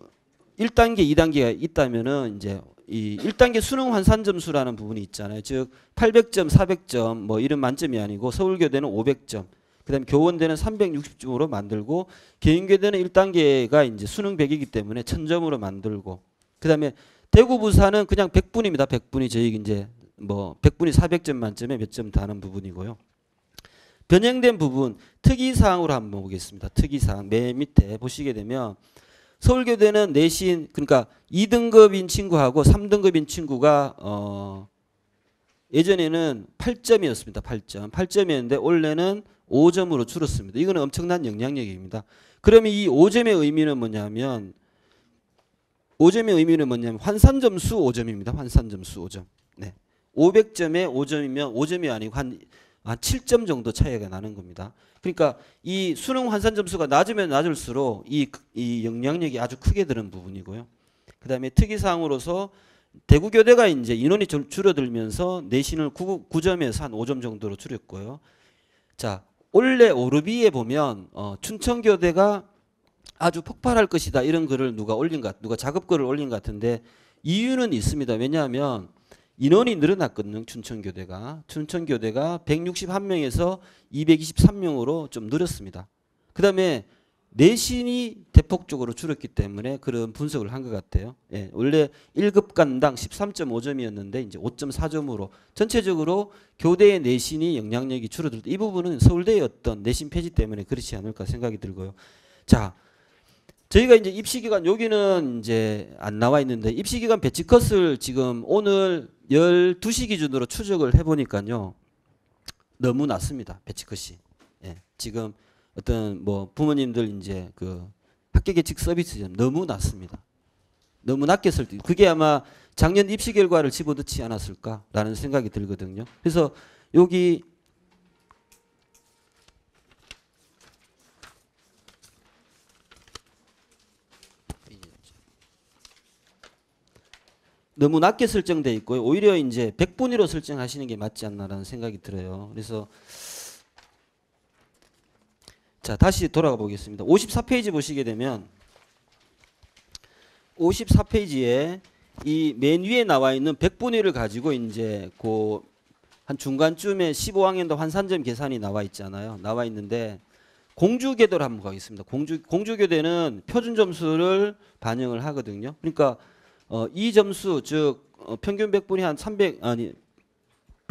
1단계, 2단계가 있다면은 이제 이 1단계 수능 환산 점수라는 부분이 있잖아요. 즉 800점, 400점 뭐 이런 만점이 아니고 서울교대는 500점, 그다음 교원대는 360점으로 만들고 개인교대는 1단계가 이제 수능 100이기 때문에 1000점으로 만들고 그다음에 대구 부산은 그냥 100분입니다. 100분이 저희 이제 뭐 100분이 400점 만점에 몇 점 다는 부분이고요. 변형된 부분 특이사항으로 한번 보겠습니다. 특이사항 맨 밑에 보시게 되면 서울교대는 내신 그러니까 2등급인 친구하고 3등급인 친구가 어 예전에는 8점이었습니다. 8점. 8점이었는데 원래는 5점으로 줄었습니다. 이거는 엄청난 영향력입니다. 그러면 이 5점의 의미는 뭐냐면 5점의 의미는 뭐냐면 환산 점수 5점입니다. 환산 점수 5점. 네. 500점에 5점이면 5점이 아니고 한, 한 7점 정도 차이가 나는 겁니다. 그러니까 이 수능 환산 점수가 낮으면 낮을수록 이, 이 영향력이 아주 크게 드는 부분이고요. 그 다음에 특이사항으로서 대구교대가 이제 인원이 좀 줄어들면서 내신을 9, 9점에서 한 5점 정도로 줄였고요. 자, 원래 오르비에 보면 어, 춘천교대가 아주 폭발할 것이다 이런 글을 누가 올린 것 누가 작업 글을 올린 것 같은데 이유는 있습니다. 왜냐하면 인원이 늘어났거든요. 춘천교대가 춘천교대가 161명에서 223명으로 좀 늘었습니다. 그다음에 내신이 대폭적으로 줄었기 때문에 그런 분석을 한 것 같아요. 예, 원래 1급 간당 13.5점이었는데 이제 5.4점으로 전체적으로 교대의 내신이 영향력이 줄어들 이 부분은 서울대의 어떤 내신 폐지 때문에 그렇지 않을까 생각이 들고요. 자, 저희가 이제 입시 기간 여기는 이제 안 나와 있는데 입시 기간 배치 컷을 지금 오늘 12시 기준으로 추적을 해 보니까요. 너무 낮습니다. 배치 컷이. 예, 지금 어떤 뭐 부모님들 이제 그 학교 계측 서비스점 너무 낮습니다. 너무 낮겠을 때 그게 아마 작년 입시 결과를 집어넣지 않았을까라는 생각이 들거든요. 그래서 여기 너무 낮게 설정돼 있고요. 오히려 이제 100분위로 설정하시는 게 맞지 않나라는 생각이 들어요. 그래서 자, 다시 돌아가 보겠습니다. 54페이지 보시게 되면 54페이지에 이 맨 위에 나와 있는 1 0 0분위를 가지고 이제 그 한 중간쯤에 15학년도 환산점 계산이 나와 있잖아요. 나와 있는데 공주계도를 한번 가겠습니다. 공주 공주궤도는 표준 점수를 반영을 하거든요. 그러니까 어, 이 점수 즉 어, 평균 1 0 0분위한300 아니 1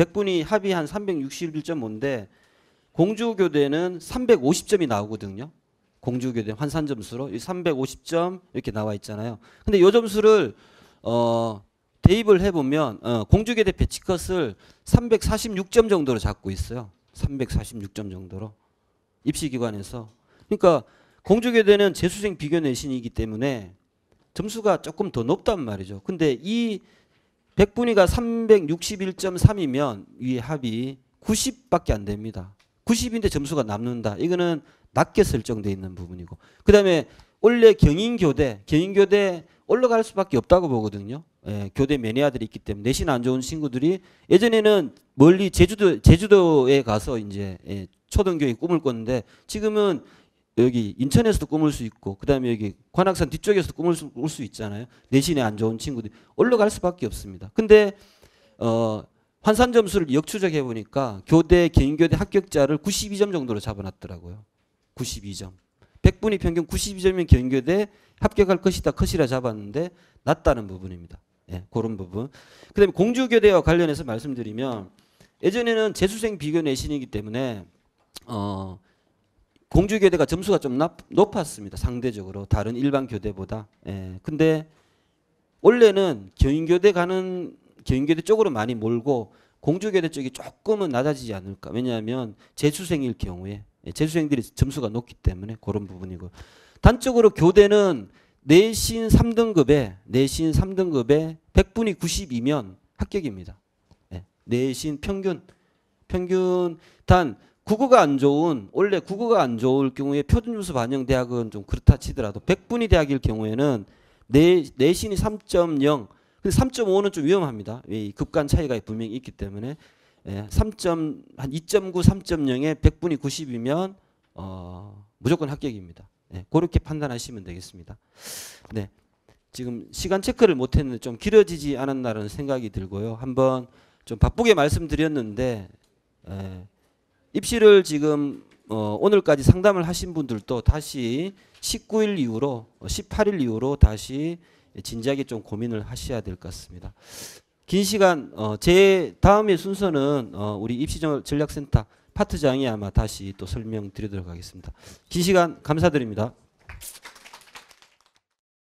0 0분위 합이 한 361.5인데 공주교대는 350점이 나오거든요. 공주교대 환산 점수로 350점 이렇게 나와 있잖아요. 근데 요 점수를 어 대입을 해보면 어 공주교대 배치컷을 346점 정도로 잡고 있어요. 346점 정도로 입시기관에서 그러니까 공주교대는 재수생 비교 내신이기 때문에 점수가 조금 더 높단 말이죠. 근데 이 백분위가 361.3이면 위 합이 90밖에 안 됩니다. 90인데 점수가 남는다. 이거는 낮게 설정돼 있는 부분이고. 그 다음에 원래 경인교대, 경인교대 올라갈 수밖에 없다고 보거든요. 예, 교대 매니아들이 있기 때문에 내신 안 좋은 친구들이 예전에는 멀리 제주도 제주도에 가서 이제 예, 초등교육 꿈을 꿨는데 지금은 여기 인천에서도 꿈을 수 있고 그다음에 여기 관악산 뒤쪽에서도 꿈을 수, 수 있잖아요. 내신에 안 좋은 친구들이 올라갈 수밖에 없습니다. 근데 어 환산 점수를 역추적해 보니까 교대 개인교대 합격자를 92점 정도로 잡아놨더라고요. 92점. 100분이 평균 92점이면 개인교대 합격할 것이다 컷이라 잡았는데 낮다는 부분입니다. 예, 그런 부분. 그다음에 공주교대와 관련해서 말씀드리면 예전에는 재수생 비교 내신이기 때문에 어 공주교대가 점수가 좀 높았습니다. 상대적으로 다른 일반 교대보다. 예. 근데 원래는 경인교대 가는 경기도 쪽으로 많이 몰고 공주교대 쪽이 조금은 낮아지지 않을까. 왜냐하면 재수생일 경우에 예, 재수생들이 점수가 높기 때문에 그런 부분이고 단적으로 교대는 내신 3등급에 내신 3등급에 100분이 9 0면 합격입니다. 예, 내신 평균 평균 단 국어가 안 좋은 원래 국어가 안 좋을 경우에 표준점수 반영 대학은 좀 그렇다 치더라도 100분위 대학일 경우에는 내, 내신이 3.0 근데 3.5는 좀 위험합니다. 이 급간 차이가 분명히 있기 때문에 3한 2.9, 3.0에 100분이 90이면 어, 무조건 합격입니다. 예, 그렇게 판단하시면 되겠습니다. 네. 지금 시간 체크를 못 했는데 좀 길어지지 않았나라는 생각이 들고요. 한번 좀 바쁘게 말씀드렸는데 예, 입시를 지금 어, 오늘까지 상담을 하신 분들도 다시 19일 이후로 18일 이후로 다시 진지하게 좀 고민을 하셔야 될 것 같습니다. 긴 시간 어, 제 다음의 순서는 어, 우리 입시 전략센터 파트장이 아마 다시 또 설명드리도록 하겠습니다. 긴 시간 감사드립니다.